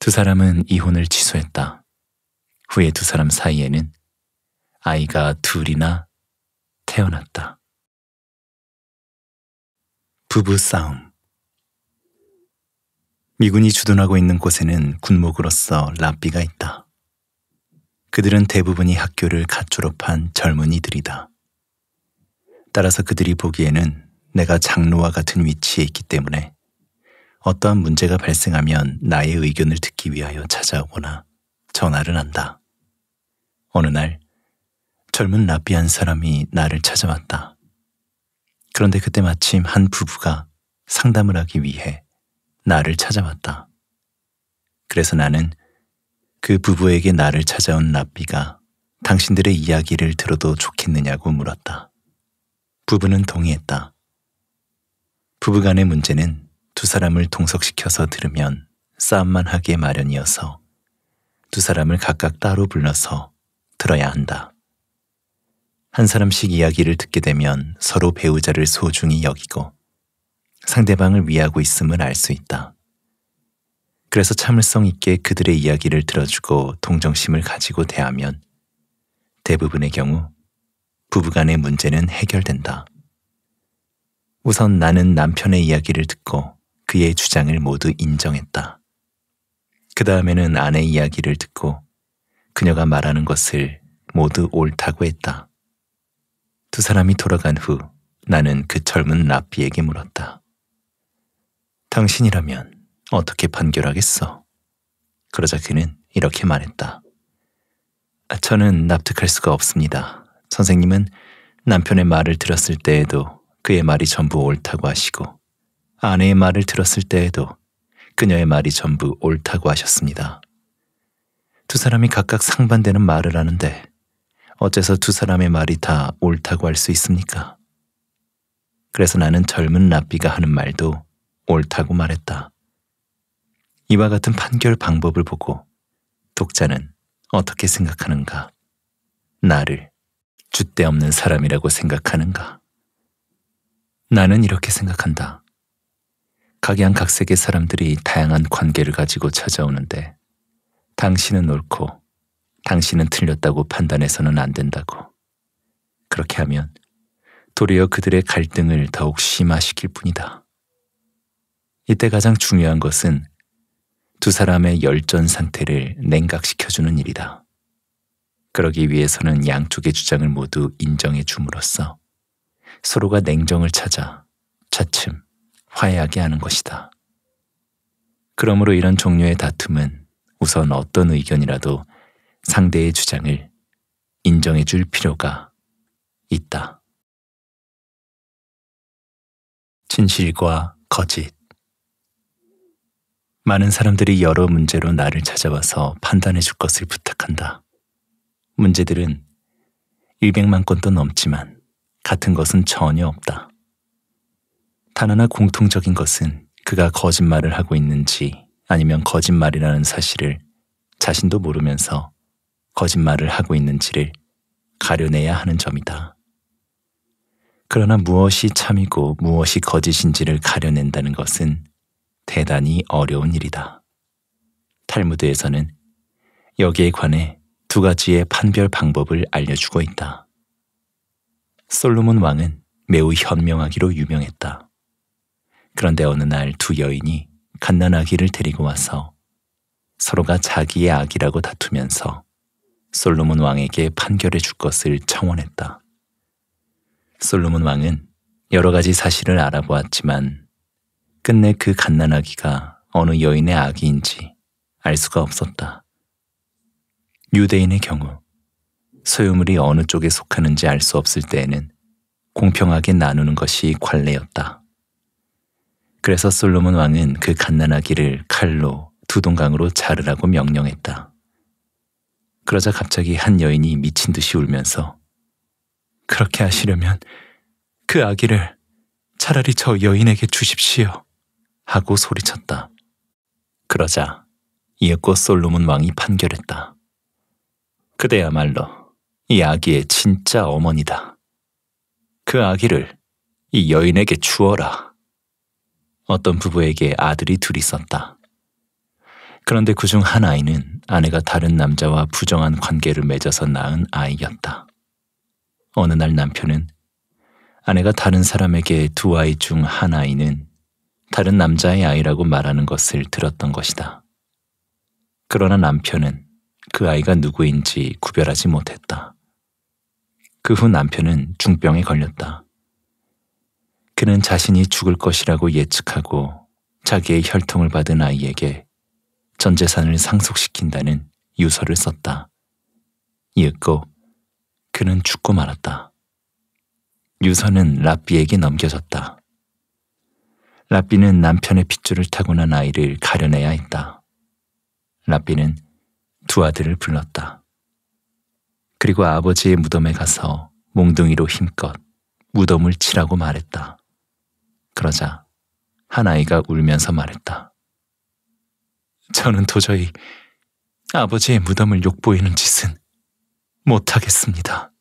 두 사람은 이혼을 취소했다. 후에 두 사람 사이에는 아이가 둘이나 태어났다. 부부 싸움. 미군이 주둔하고 있는 곳에는 군목으로서 랍비가 있다. 그들은 대부분이 학교를 갓 졸업한 젊은이들이다. 따라서 그들이 보기에는 내가 장로와 같은 위치에 있기 때문에 어떠한 문제가 발생하면 나의 의견을 듣기 위하여 찾아오거나 전화를 한다. 어느 날 젊은 라비 한 사람이 나를 찾아왔다. 그런데 그때 마침 한 부부가 상담을 하기 위해 나를 찾아왔다. 그래서 나는 그 부부에게 나를 찾아온 라비가 당신들의 이야기를 들어도 좋겠느냐고 물었다. 부부는 동의했다. 부부간의 문제는 두 사람을 동석시켜서 들으면 싸움만 하게 마련이어서 두 사람을 각각 따로 불러서 들어야 한다. 한 사람씩 이야기를 듣게 되면 서로 배우자를 소중히 여기고 상대방을 위하고 있음을 알 수 있다. 그래서 참을성 있게 그들의 이야기를 들어주고 동정심을 가지고 대하면 대부분의 경우 부부간의 문제는 해결된다. 우선 나는 남편의 이야기를 듣고 그의 주장을 모두 인정했다. 그 다음에는 아내의 이야기를 듣고 그녀가 말하는 것을 모두 옳다고 했다. 두 사람이 돌아간 후 나는 그 젊은 라비에게 물었다. 당신이라면 어떻게 판결하겠어? 그러자 그는 이렇게 말했다. 아, 저는 납득할 수가 없습니다. 선생님은 남편의 말을 들었을 때에도 그의 말이 전부 옳다고 하시고 아내의 말을 들었을 때에도 그녀의 말이 전부 옳다고 하셨습니다. 두 사람이 각각 상반되는 말을 하는데 어째서 두 사람의 말이 다 옳다고 할 수 있습니까? 그래서 나는 젊은 랍비가 하는 말도 옳다고 말했다. 이와 같은 판결 방법을 보고 독자는 어떻게 생각하는가? 나를 줏대 없는 사람이라고 생각하는가? 나는 이렇게 생각한다. 각양각색의 사람들이 다양한 관계를 가지고 찾아오는데 당신은 옳고 당신은 틀렸다고 판단해서는 안 된다고. 그렇게 하면 도리어 그들의 갈등을 더욱 심화시킬 뿐이다. 이때 가장 중요한 것은 두 사람의 열전 상태를 냉각시켜주는 일이다. 그러기 위해서는 양쪽의 주장을 모두 인정해 줌으로써 서로가 냉정을 찾아 차츰 화해하게 하는 것이다. 그러므로 이런 종류의 다툼은 우선 어떤 의견이라도 상대의 주장을 인정해 줄 필요가 있다. 진실과 거짓. 많은 사람들이 여러 문제로 나를 찾아와서 판단해 줄 것을 부탁한다. 문제들은 100만 건도 넘지만 같은 것은 전혀 없다. 단 하나 공통적인 것은 그가 거짓말을 하고 있는지 아니면 거짓말이라는 사실을 자신도 모르면서 거짓말을 하고 있는지를 가려내야 하는 점이다. 그러나 무엇이 참이고 무엇이 거짓인지를 가려낸다는 것은 대단히 어려운 일이다. 탈무드에서는 여기에 관해 두 가지의 판별 방법을 알려주고 있다. 솔로몬 왕은 매우 현명하기로 유명했다. 그런데 어느 날 두 여인이 갓난아기를 데리고 와서 서로가 자기의 아기라고 다투면서 솔로몬 왕에게 판결해 줄 것을 청원했다. 솔로몬 왕은 여러 가지 사실을 알아보았지만 끝내 그 갓난아기가 어느 여인의 아기인지 알 수가 없었다. 유대인의 경우 소유물이 어느 쪽에 속하는지 알 수 없을 때에는 공평하게 나누는 것이 관례였다. 그래서 솔로몬 왕은 그 갓난아기를 칼로 두 동강으로 자르라고 명령했다. 그러자 갑자기 한 여인이 미친 듯이 울면서 그렇게 하시려면 그 아기를 차라리 저 여인에게 주십시오 하고 소리쳤다. 그러자 이윽고 솔로몬 왕이 판결했다. 그대야말로 이 아기의 진짜 어머니다. 그 아기를 이 여인에게 주어라. 어떤 부부에게 아들이 둘이 있었다. 그런데 그 중 한 아이는 아내가 다른 남자와 부정한 관계를 맺어서 낳은 아이였다. 어느 날 남편은 아내가 다른 사람에게 두 아이 중 한 아이는 다른 남자의 아이라고 말하는 것을 들었던 것이다. 그러나 남편은 그 아이가 누구인지 구별하지 못했다. 그 후 남편은 중병에 걸렸다. 그는 자신이 죽을 것이라고 예측하고 자기의 혈통을 받은 아이에게 전 재산을 상속시킨다는 유서를 썼다. 이윽고 그는 죽고 말았다. 유서는 라삐에게 넘겨졌다. 라삐는 남편의 핏줄을 타고난 아이를 가려내야 했다. 라삐는 두 아들을 불렀다. 그리고 아버지의 무덤에 가서 몽둥이로 힘껏 무덤을 치라고 말했다. 그러자 한 아이가 울면서 말했다. 저는 도저히 아버지의 무덤을 욕보이는 짓은 못하겠습니다.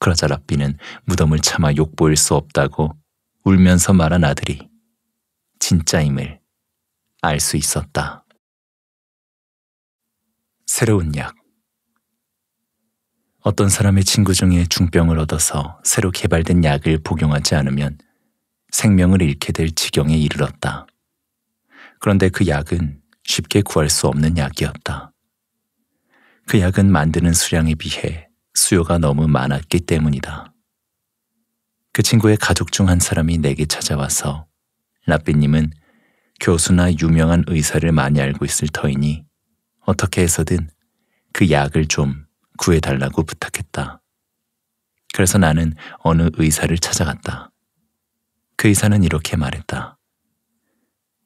그러자 랍비는 무덤을 차마 욕보일 수 없다고 울면서 말한 아들이 진짜임을 알 수 있었다. 새로운 약. 어떤 사람의 친구 중에 중병을 얻어서 새로 개발된 약을 복용하지 않으면 생명을 잃게 될 지경에 이르렀다. 그런데 그 약은 쉽게 구할 수 없는 약이었다. 그 약은 만드는 수량에 비해 수요가 너무 많았기 때문이다. 그 친구의 가족 중 한 사람이 내게 찾아와서 라삐님은 교수나 유명한 의사를 많이 알고 있을 터이니 어떻게 해서든 그 약을 좀 구해달라고 부탁했다. 그래서 나는 어느 의사를 찾아갔다. 그 의사는 이렇게 말했다.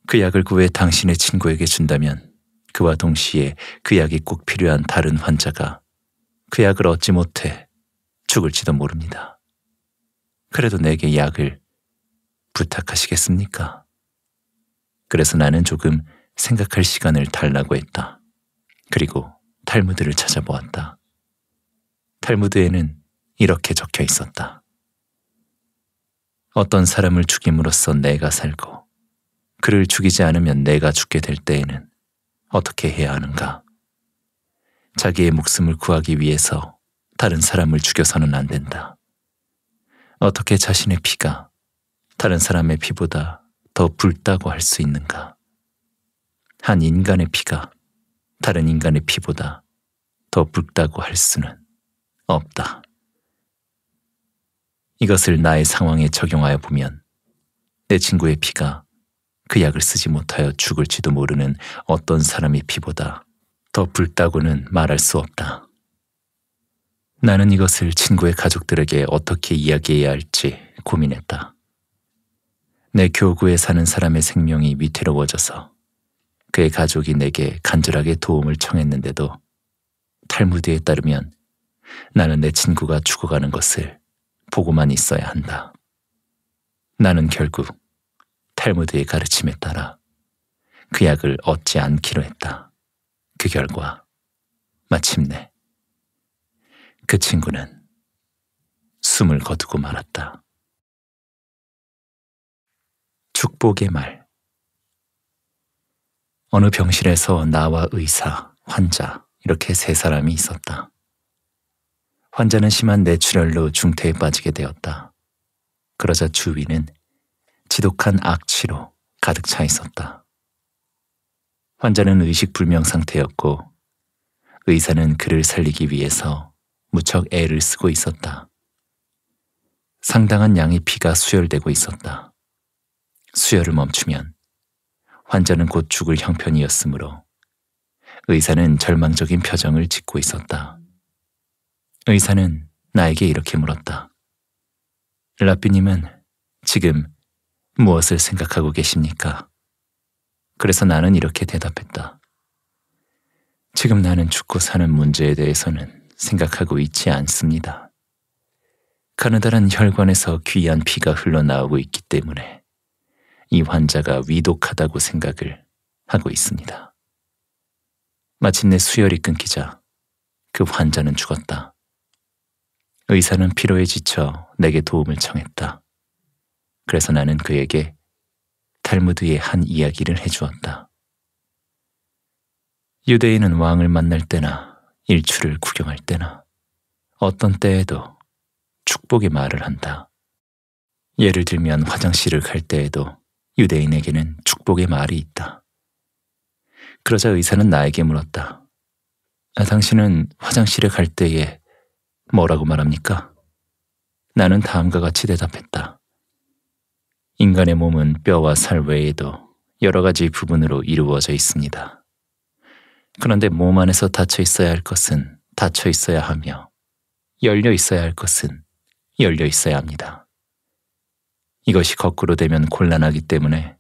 그 약을 구해 당신의 친구에게 준다면 그와 동시에 그 약이 꼭 필요한 다른 환자가 그 약을 얻지 못해 죽을지도 모릅니다. 그래도 내게 약을 부탁하시겠습니까? 그래서 나는 조금 생각할 시간을 달라고 했다. 그리고 탈무드를 찾아보았다. 탈무드에는 이렇게 적혀 있었다. 어떤 사람을 죽임으로써 내가 살고 그를 죽이지 않으면 내가 죽게 될 때에는 어떻게 해야 하는가? 자기의 목숨을 구하기 위해서 다른 사람을 죽여서는 안 된다. 어떻게 자신의 피가 다른 사람의 피보다 더 붉다고 할 수 있는가? 한 인간의 피가 다른 인간의 피보다 더 붉다고 할 수는 없다. 이것을 나의 상황에 적용하여 보면 내 친구의 피가 그 약을 쓰지 못하여 죽을지도 모르는 어떤 사람의 피보다 더 붉다고는 말할 수 없다. 나는 이것을 친구의 가족들에게 어떻게 이야기해야 할지 고민했다. 내 교구에 사는 사람의 생명이 위태로워져서 그의 가족이 내게 간절하게 도움을 청했는데도 탈무드에 따르면 나는 내 친구가 죽어가는 것을 보고만 있어야 한다. 나는 결국 탈무드의 가르침에 따라 그 약을 얻지 않기로 했다. 그 결과 마침내 그 친구는 숨을 거두고 말았다. 축복의 말 어느 병실에서 나와 의사, 환자 이렇게 세 사람이 있었다. 환자는 심한 뇌출혈로 중태에 빠지게 되었다. 그러자 주위는 지독한 악취로 가득 차 있었다. 환자는 의식불명 상태였고 의사는 그를 살리기 위해서 무척 애를 쓰고 있었다. 상당한 양의 피가 수혈되고 있었다. 수혈을 멈추면 환자는 곧 죽을 형편이었으므로 의사는 절망적인 표정을 짓고 있었다. 의사는 나에게 이렇게 물었다. 라피님은 지금 무엇을 생각하고 계십니까? 그래서 나는 이렇게 대답했다. 지금 나는 죽고 사는 문제에 대해서는 생각하고 있지 않습니다. 가느다란 혈관에서 귀한 피가 흘러나오고 있기 때문에 이 환자가 위독하다고 생각을 하고 있습니다. 마침내 수혈이 끊기자 그 환자는 죽었다. 의사는 피로에 지쳐 내게 도움을 청했다. 그래서 나는 그에게 탈무드의 한 이야기를 해주었다. 유대인은 왕을 만날 때나 일출을 구경할 때나 어떤 때에도 축복의 말을 한다. 예를 들면 화장실을 갈 때에도 유대인에게는 축복의 말이 있다. 그러자 의사는 나에게 물었다. 아, 당신은 화장실에 갈 때에 뭐라고 말합니까? 나는 다음과 같이 대답했다. 인간의 몸은 뼈와 살 외에도 여러 가지 부분으로 이루어져 있습니다. 그런데 몸 안에서 닫혀 있어야 할 것은 닫혀 있어야 하며 열려 있어야 할 것은 열려 있어야 합니다. 이것이 거꾸로 되면 곤란하기 때문에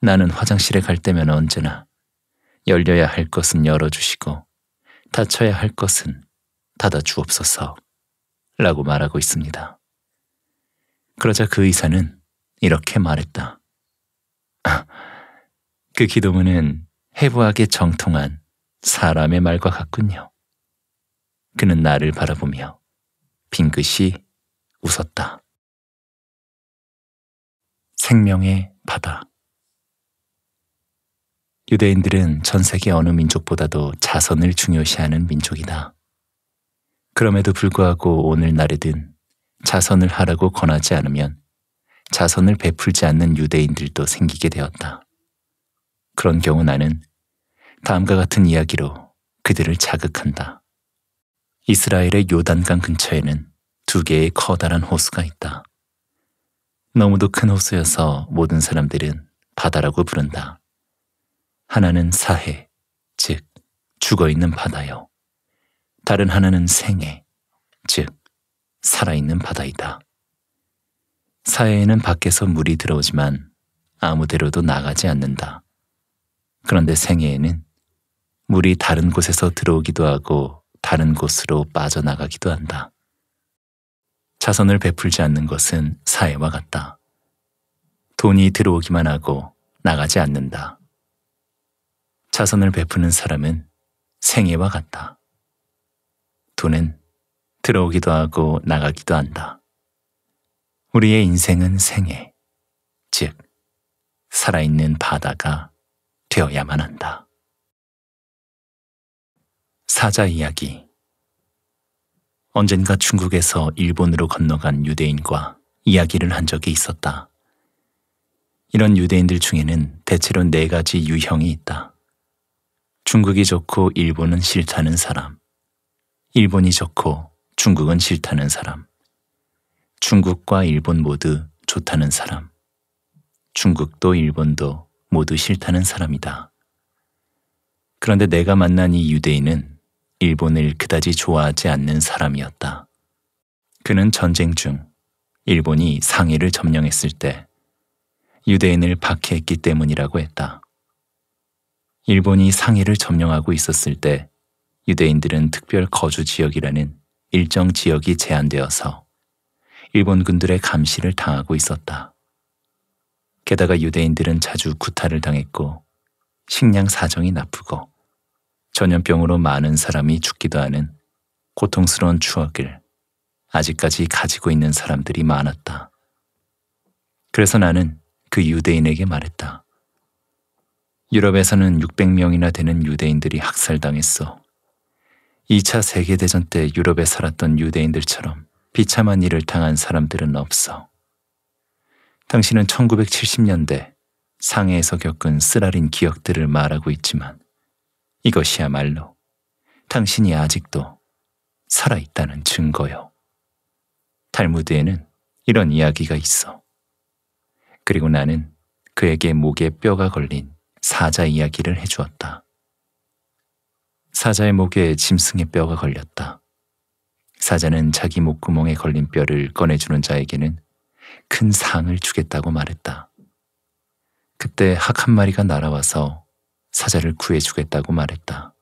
나는 화장실에 갈 때면 언제나 열려야 할 것은 열어주시고 닫혀야 할 것은 닫아 주옵소서 라고 말하고 있습니다. 그러자 그 의사는 이렇게 말했다. 아, 그 기도문은 해부학에 정통한 사람의 말과 같군요. 그는 나를 바라보며 빙긋이 웃었다. 생명의 바다. 유대인들은 전 세계 어느 민족보다도 자선을 중요시하는 민족이다. 그럼에도 불구하고 오늘날에든 자선을 하라고 권하지 않으면 자선을 베풀지 않는 유대인들도 생기게 되었다. 그런 경우 나는 다음과 같은 이야기로 그들을 자극한다. 이스라엘의 요단강 근처에는 두 개의 커다란 호수가 있다. 너무도 큰 호수여서 모든 사람들은 바다라고 부른다. 하나는 사해, 즉 죽어 있는 바다요. 다른 하나는 생해, 즉 살아있는 바다이다. 사해에는 밖에서 물이 들어오지만 아무데로도 나가지 않는다. 그런데 생해에는 물이 다른 곳에서 들어오기도 하고 다른 곳으로 빠져나가기도 한다. 자선을 베풀지 않는 것은 사회와 같다. 돈이 들어오기만 하고 나가지 않는다. 자선을 베푸는 사람은 생애와 같다. 돈은 들어오기도 하고 나가기도 한다. 우리의 인생은 생애, 즉, 살아있는 바다가 되어야만 한다. 사자 이야기 언젠가 중국에서 일본으로 건너간 유대인과 이야기를 한 적이 있었다. 이런 유대인들 중에는 대체로 네 가지 유형이 있다. 중국이 좋고 일본은 싫다는 사람. 일본이 좋고 중국은 싫다는 사람. 중국과 일본 모두 좋다는 사람. 중국도 일본도 모두 싫다는 사람이다. 그런데 내가 만난 이 유대인은 일본을 그다지 좋아하지 않는 사람이었다. 그는 전쟁 중 일본이 상해를 점령했을 때 유대인을 박해했기 때문이라고 했다. 일본이 상해를 점령하고 있었을 때 유대인들은 특별 거주 지역이라는 일정 지역이 제한되어서 일본군들의 감시를 당하고 있었다. 게다가 유대인들은 자주 구타를 당했고 식량 사정이 나쁘고 전염병으로 많은 사람이 죽기도 하는 고통스러운 추억을 아직까지 가지고 있는 사람들이 많았다. 그래서 나는 그 유대인에게 말했다. 유럽에서는 600명이나 되는 유대인들이 학살당했어. 2차 세계대전 때 유럽에 살았던 유대인들처럼 비참한 일을 당한 사람들은 없어. 당신은 1970년대 상해에서 겪은 쓰라린 기억들을 말하고 있지만 이것이야말로 당신이 아직도 살아있다는 증거요. 탈무드에는 이런 이야기가 있어. 그리고 나는 그에게 목에 뼈가 걸린 사자 이야기를 해주었다. 사자의 목에 짐승의 뼈가 걸렸다. 사자는 자기 목구멍에 걸린 뼈를 꺼내주는 자에게는 큰 상을 주겠다고 말했다. 그때 학 한 마리가 날아와서 사자를 구해주겠다고 말했다.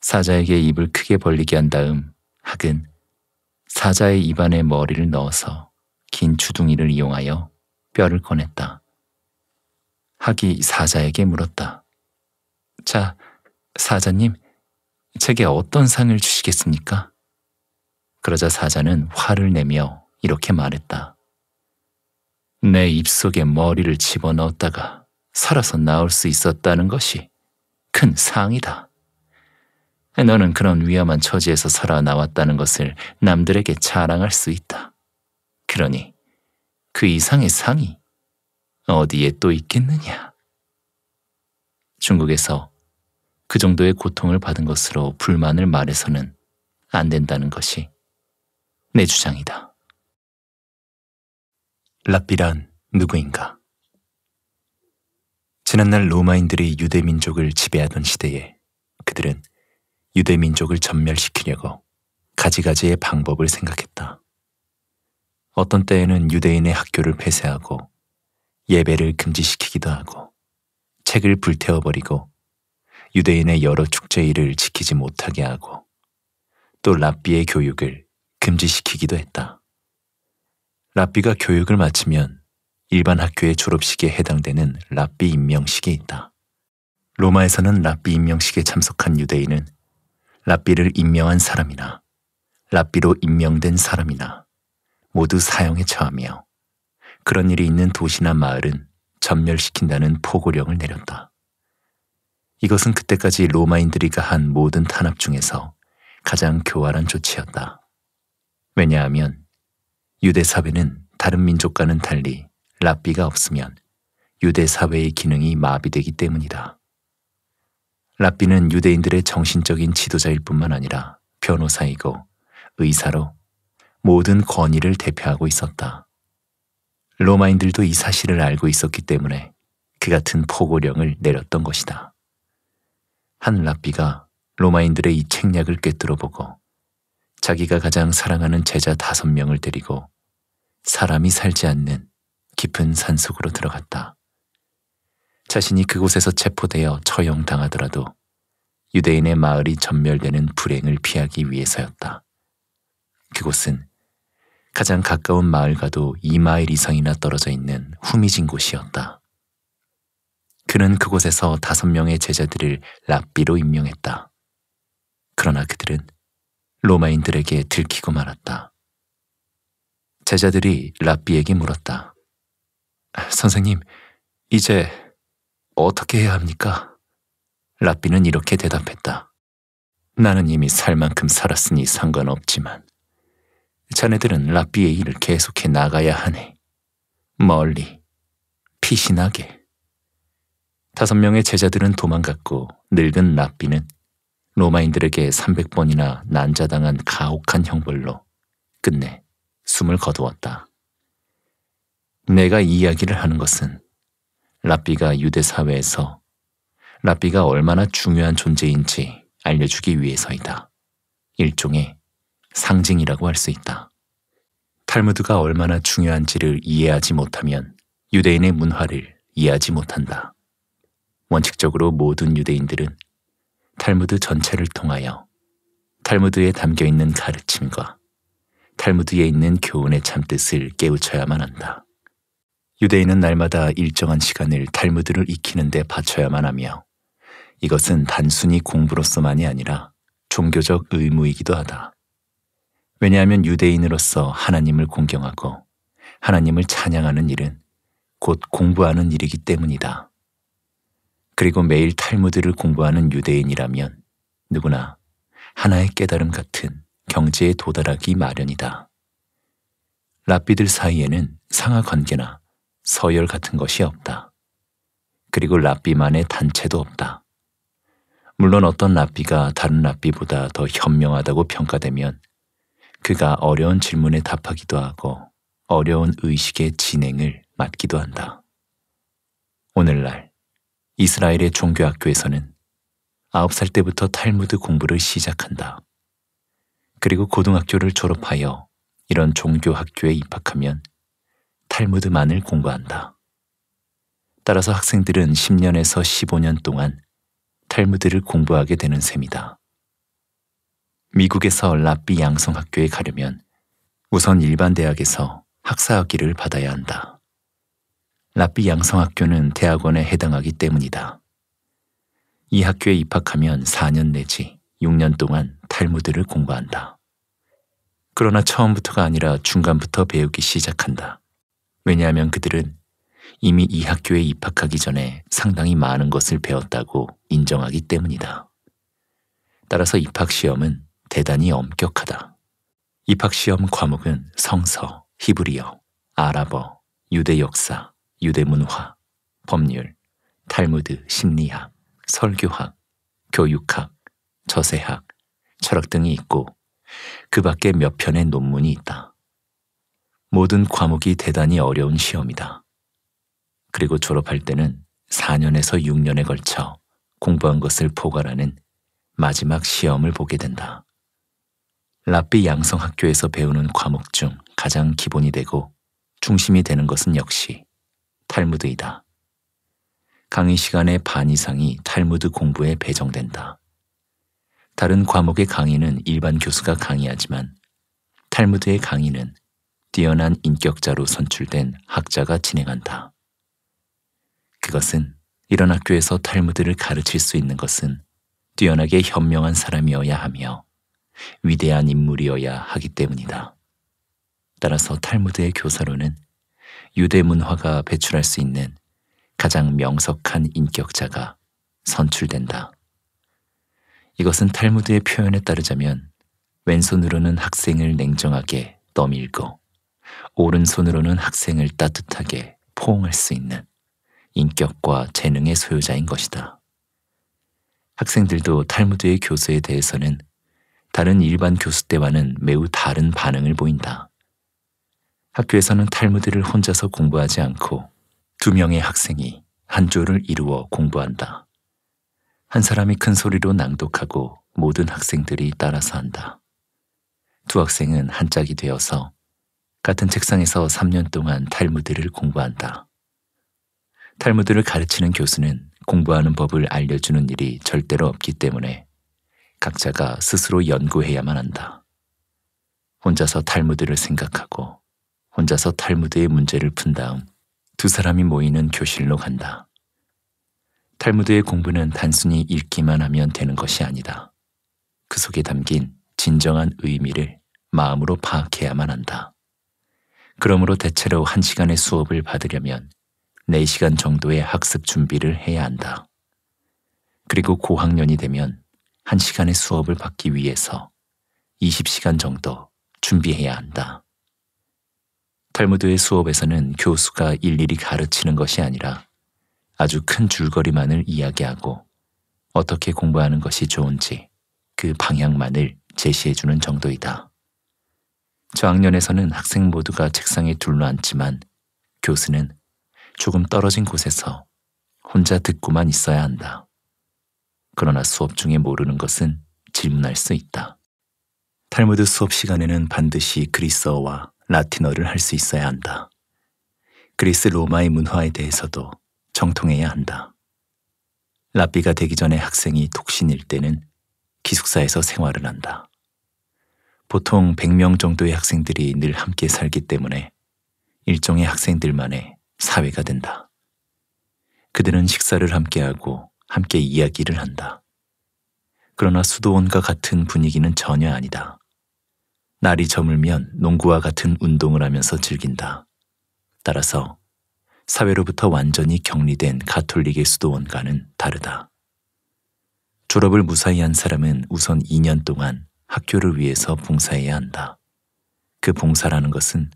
사자에게 입을 크게 벌리게 한 다음 학은 사자의 입안에 머리를 넣어서 긴 주둥이를 이용하여 뼈를 꺼냈다. 학이 사자에게 물었다. 자, 사자님, 제게 어떤 상을 주시겠습니까? 그러자 사자는 화를 내며 이렇게 말했다. 내 입속에 머리를 집어넣었다가 살아서 나올 수 있었다는 것이 큰 상이다. 너는 그런 위험한 처지에서 살아나왔다는 것을 남들에게 자랑할 수 있다. 그러니 그 이상의 상이 어디에 또 있겠느냐. 중국에서 그 정도의 고통을 받은 것으로 불만을 말해서는 안 된다는 것이 내 주장이다. 라피란 누구인가? 지난날 로마인들이 유대민족을 지배하던 시대에 그들은 유대민족을 전멸시키려고 가지가지의 방법을 생각했다. 어떤 때에는 유대인의 학교를 폐쇄하고 예배를 금지시키기도 하고 책을 불태워버리고 유대인의 여러 축제일을 지키지 못하게 하고 또 랍비의 교육을 금지시키기도 했다. 랍비가 교육을 마치면 일반 학교의 졸업식에 해당되는 랍비 임명식이 있다. 로마에서는 랍비 임명식에 참석한 유대인은 랍비를 임명한 사람이나 랍비로 임명된 사람이나 모두 사형에 처하며 그런 일이 있는 도시나 마을은 전멸시킨다는 포고령을 내렸다. 이것은 그때까지 로마인들이가 한 모든 탄압 중에서 가장 교활한 조치였다. 왜냐하면 유대 사회는 다른 민족과는 달리 랍비가 없으면 유대 사회의 기능이 마비되기 때문이다. 랍비는 유대인들의 정신적인 지도자일 뿐만 아니라 변호사이고 의사로 모든 권위를 대표하고 있었다. 로마인들도 이 사실을 알고 있었기 때문에 그 같은 포고령을 내렸던 것이다. 한 랍비가 로마인들의 이 책략을 꿰뚫어 보고 자기가 가장 사랑하는 제자 다섯 명을 데리고 사람이 살지 않는 깊은 산속으로 들어갔다. 자신이 그곳에서 체포되어 처형당하더라도 유대인의 마을이 전멸되는 불행을 피하기 위해서였다. 그곳은 가장 가까운 마을과도 2마일 이상이나 떨어져 있는 후미진 곳이었다. 그는 그곳에서 다섯 명의 제자들을 랍비로 임명했다. 그러나 그들은 로마인들에게 들키고 말았다. 제자들이 랍비에게 물었다. 선생님, 이제 어떻게 해야 합니까? 라삐는 이렇게 대답했다. 나는 이미 살 만큼 살았으니 상관없지만 자네들은 라삐의 일을 계속해 나가야 하네. 멀리, 피신 하게 다섯 명의 제자들은 도망갔고 늙은 라삐는 로마인들에게 300번이나 난자당한 가혹한 형벌로 끝내 숨을 거두었다. 내가 이야기를 하는 것은 랍비가 유대 사회에서 랍비가 얼마나 중요한 존재인지 알려주기 위해서이다. 일종의 상징이라고 할 수 있다. 탈무드가 얼마나 중요한지를 이해하지 못하면 유대인의 문화를 이해하지 못한다. 원칙적으로 모든 유대인들은 탈무드 전체를 통하여 탈무드에 담겨 있는 가르침과 탈무드에 있는 교훈의 참뜻을 깨우쳐야만 한다. 유대인은 날마다 일정한 시간을 탈무드를 익히는 데 바쳐야만 하며 이것은 단순히 공부로서만이 아니라 종교적 의무이기도 하다. 왜냐하면 유대인으로서 하나님을 공경하고 하나님을 찬양하는 일은 곧 공부하는 일이기 때문이다. 그리고 매일 탈무드를 공부하는 유대인이라면 누구나 하나의 깨달음 같은 경지에 도달하기 마련이다. 랍비들 사이에는 상하 관계나 서열 같은 것이 없다. 그리고 랍비만의 단체도 없다. 물론 어떤 랍비가 다른 랍비보다 더 현명하다고 평가되면 그가 어려운 질문에 답하기도 하고 어려운 의식의 진행을 맡기도 한다. 오늘날 이스라엘의 종교학교에서는 아홉 살 때부터 탈무드 공부를 시작한다. 그리고 고등학교를 졸업하여 이런 종교학교에 입학하면 탈무드만을 공부한다. 따라서 학생들은 10년에서 15년 동안 탈무드를 공부하게 되는 셈이다. 미국에서 랍비 양성학교에 가려면 우선 일반 대학에서 학사학위를 받아야 한다. 랍비 양성학교는 대학원에 해당하기 때문이다. 이 학교에 입학하면 4년 내지 6년 동안 탈무드를 공부한다. 그러나 처음부터가 아니라 중간부터 배우기 시작한다. 왜냐하면 그들은 이미 이 학교에 입학하기 전에 상당히 많은 것을 배웠다고 인정하기 때문이다. 따라서 입학시험은 대단히 엄격하다. 입학시험 과목은 성서, 히브리어, 아랍어, 유대 역사, 유대 문화, 법률, 탈무드, 심리학, 설교학, 교육학, 저세학, 철학 등이 있고 그 밖에 몇 편의 논문이 있다. 모든 과목이 대단히 어려운 시험이다. 그리고 졸업할 때는 4년에서 6년에 걸쳐 공부한 것을 포괄하는 마지막 시험을 보게 된다. 라삐 양성학교에서 배우는 과목 중 가장 기본이 되고 중심이 되는 것은 역시 탈무드이다. 강의 시간의 반 이상이 탈무드 공부에 배정된다. 다른 과목의 강의는 일반 교수가 강의하지만 탈무드의 강의는 뛰어난 인격자로 선출된 학자가 진행한다. 그것은 이런 학교에서 탈무드를 가르칠 수 있는 것은 뛰어나게 현명한 사람이어야 하며 위대한 인물이어야 하기 때문이다. 따라서 탈무드의 교사로는 유대 문화가 배출할 수 있는 가장 명석한 인격자가 선출된다. 이것은 탈무드의 표현에 따르자면 왼손으로는 학생을 냉정하게 떠밀고 오른손으로는 학생을 따뜻하게 포옹할 수 있는 인격과 재능의 소유자인 것이다. 학생들도 탈무드의 교수에 대해서는 다른 일반 교수 때와는 매우 다른 반응을 보인다. 학교에서는 탈무드를 혼자서 공부하지 않고 두 명의 학생이 한 조를 이루어 공부한다. 한 사람이 큰 소리로 낭독하고 모든 학생들이 따라서 한다. 두 학생은 한 짝이 되어서 같은 책상에서 3년 동안 탈무드를 공부한다. 탈무드를 가르치는 교수는 공부하는 법을 알려주는 일이 절대로 없기 때문에 각자가 스스로 연구해야만 한다. 혼자서 탈무드를 생각하고 혼자서 탈무드의 문제를 푼 다음 두 사람이 모이는 교실로 간다. 탈무드의 공부는 단순히 읽기만 하면 되는 것이 아니다. 그 속에 담긴 진정한 의미를 마음으로 파악해야만 한다. 그러므로 대체로 한시간의 수업을 받으려면 4시간 정도의 학습 준비를 해야 한다. 그리고 고학년이 되면 한시간의 수업을 받기 위해서 20시간 정도 준비해야 한다. 탈무드의 수업에서는 교수가 일일이 가르치는 것이 아니라 아주 큰 줄거리만을 이야기하고 어떻게 공부하는 것이 좋은지 그 방향만을 제시해주는 정도이다. 저학년에서는 학생 모두가 책상에 둘러앉지만 교수는 조금 떨어진 곳에서 혼자 듣고만 있어야 한다. 그러나 수업 중에 모르는 것은 질문할 수 있다. 탈무드 수업 시간에는 반드시 그리스어와 라틴어를 할 수 있어야 한다. 그리스 로마의 문화에 대해서도 정통해야 한다. 라비가 되기 전에 학생이 독신일 때는 기숙사에서 생활을 한다. 보통 100명 정도의 학생들이 늘 함께 살기 때문에 일종의 학생들만의 사회가 된다. 그들은 식사를 함께하고 함께 이야기를 한다. 그러나 수도원과 같은 분위기는 전혀 아니다. 날이 저물면 농구와 같은 운동을 하면서 즐긴다. 따라서 사회로부터 완전히 격리된 가톨릭의 수도원과는 다르다. 졸업을 무사히 한 사람은 우선 2년 동안 학교를 위해서 봉사해야 한다. 그 봉사라는 것은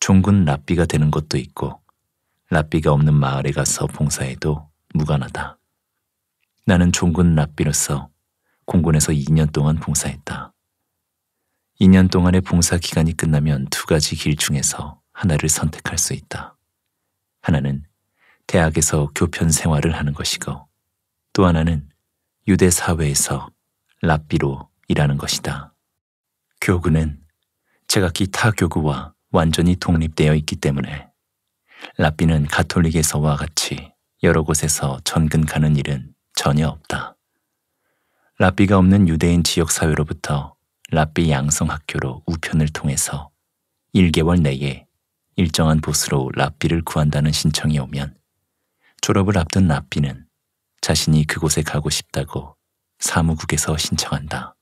종군 랍비가 되는 것도 있고 랍비가 없는 마을에 가서 봉사해도 무관하다. 나는 종군 랍비로서 공군에서 2년 동안 봉사했다. 2년 동안의 봉사 기간이 끝나면 두 가지 길 중에서 하나를 선택할 수 있다. 하나는 대학에서 교편 생활을 하는 것이고 또 하나는 유대 사회에서 랍비로 이라는 것이다. 교구는 제각기 타 교구와 완전히 독립되어 있기 때문에 라삐는 가톨릭에서와 같이 여러 곳에서 전근 가는 일은 전혀 없다. 라삐가 없는 유대인 지역사회로부터 라삐 양성학교로 우편을 통해서 1개월 내에 일정한 보수로 라삐를 구한다는 신청이 오면 졸업을 앞둔 라삐는 자신이 그곳에 가고 싶다고 사무국에서 신청한다.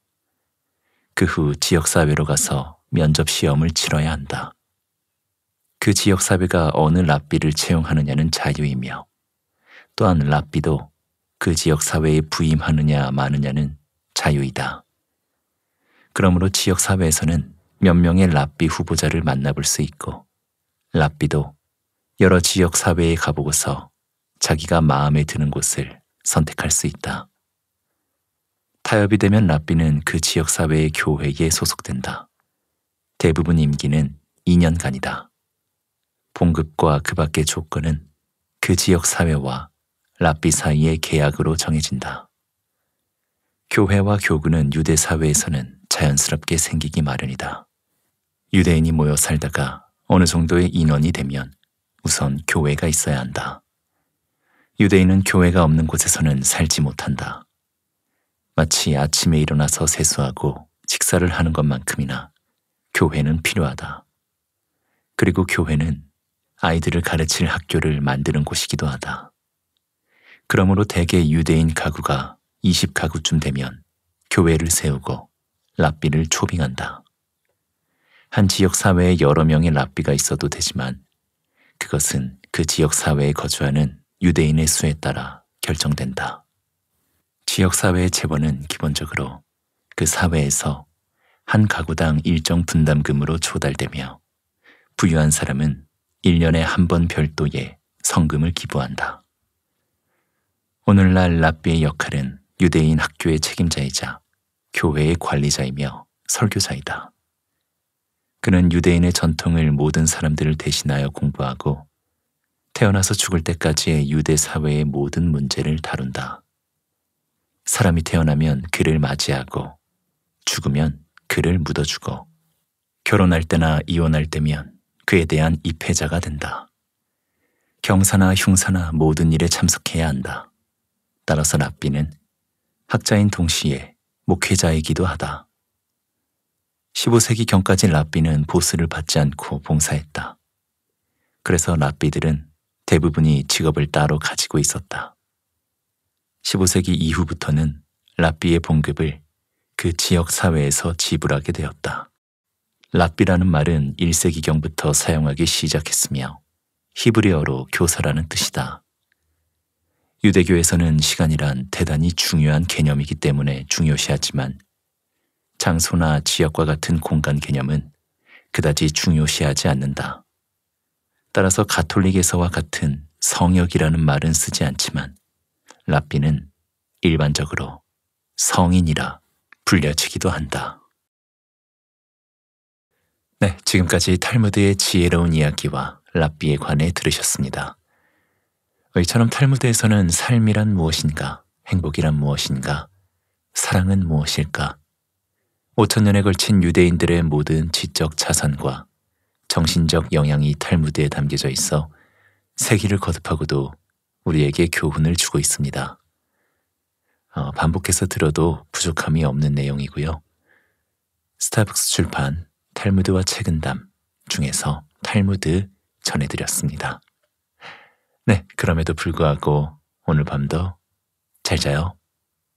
그후 지역사회로 가서 면접 시험을 치러야 한다. 그 지역사회가 어느 랍비를 채용하느냐는 자유이며 또한 랍비도 그 지역사회에 부임하느냐 마느냐는 자유이다. 그러므로 지역사회에서는 몇 명의 랍비 후보자를 만나볼 수 있고 랍비도 여러 지역사회에 가보고서 자기가 마음에 드는 곳을 선택할 수 있다. 타협이 되면 랍비는 그 지역사회의 교회에 소속된다. 대부분 임기는 2년간이다. 봉급과 그 밖의 조건은 그 지역사회와 랍비 사이의 계약으로 정해진다. 교회와 교구는 유대 사회에서는 자연스럽게 생기기 마련이다. 유대인이 모여 살다가 어느 정도의 인원이 되면 우선 교회가 있어야 한다. 유대인은 교회가 없는 곳에서는 살지 못한다. 마치 아침에 일어나서 세수하고 식사를 하는 것만큼이나 교회는 필요하다. 그리고 교회는 아이들을 가르칠 학교를 만드는 곳이기도 하다. 그러므로 대개 유대인 가구가 20가구쯤 되면 교회를 세우고 랍비를 초빙한다. 한 지역 사회에 여러 명의 랍비가 있어도 되지만 그것은 그 지역 사회에 거주하는 유대인의 수에 따라 결정된다. 지역사회의 재원은 기본적으로 그 사회에서 한 가구당 일정 분담금으로 조달되며 부유한 사람은 1년에 한 번 별도의 성금을 기부한다. 오늘날 라비의 역할은 유대인 학교의 책임자이자 교회의 관리자이며 설교자이다. 그는 유대인의 전통을 모든 사람들을 대신하여 공부하고 태어나서 죽을 때까지의 유대 사회의 모든 문제를 다룬다. 사람이 태어나면 그를 맞이하고 죽으면 그를 묻어주고 결혼할 때나 이혼할 때면 그에 대한 입회자가 된다. 경사나 흉사나 모든 일에 참석해야 한다. 따라서 랍비는 학자인 동시에 목회자이기도 하다. 15세기 경까지 랍비는 보스를 받지 않고 봉사했다. 그래서 랍비들은 대부분이 직업을 따로 가지고 있었다. 15세기 이후부터는 라삐의 봉급을 그 지역 사회에서 지불하게 되었다. 라삐라는 말은 1세기경부터 사용하기 시작했으며 히브리어로 교사라는 뜻이다. 유대교에서는 시간이란 대단히 중요한 개념이기 때문에 중요시하지만 장소나 지역과 같은 공간 개념은 그다지 중요시하지 않는다. 따라서 가톨릭에서와 같은 성역이라는 말은 쓰지 않지만 랍비는 일반적으로 성인이라 불려지기도 한다. 네, 지금까지 탈무드의 지혜로운 이야기와 라삐에 관해 들으셨습니다. 이처럼 탈무드에서는 삶이란 무엇인가, 행복이란 무엇인가, 사랑은 무엇일까, 5천년에 걸친 유대인들의 모든 지적 자산과 정신적 영향이 탈무드에 담겨져 있어 세기를 거듭하고도 우리에게 교훈을 주고 있습니다. 어, 반복해서 들어도 부족함이 없는 내용이고요. 스타벅스 출판 탈무드와 책은담 중에서 탈무드 전해드렸습니다. 네, 그럼에도 불구하고 오늘 밤도 잘 자요.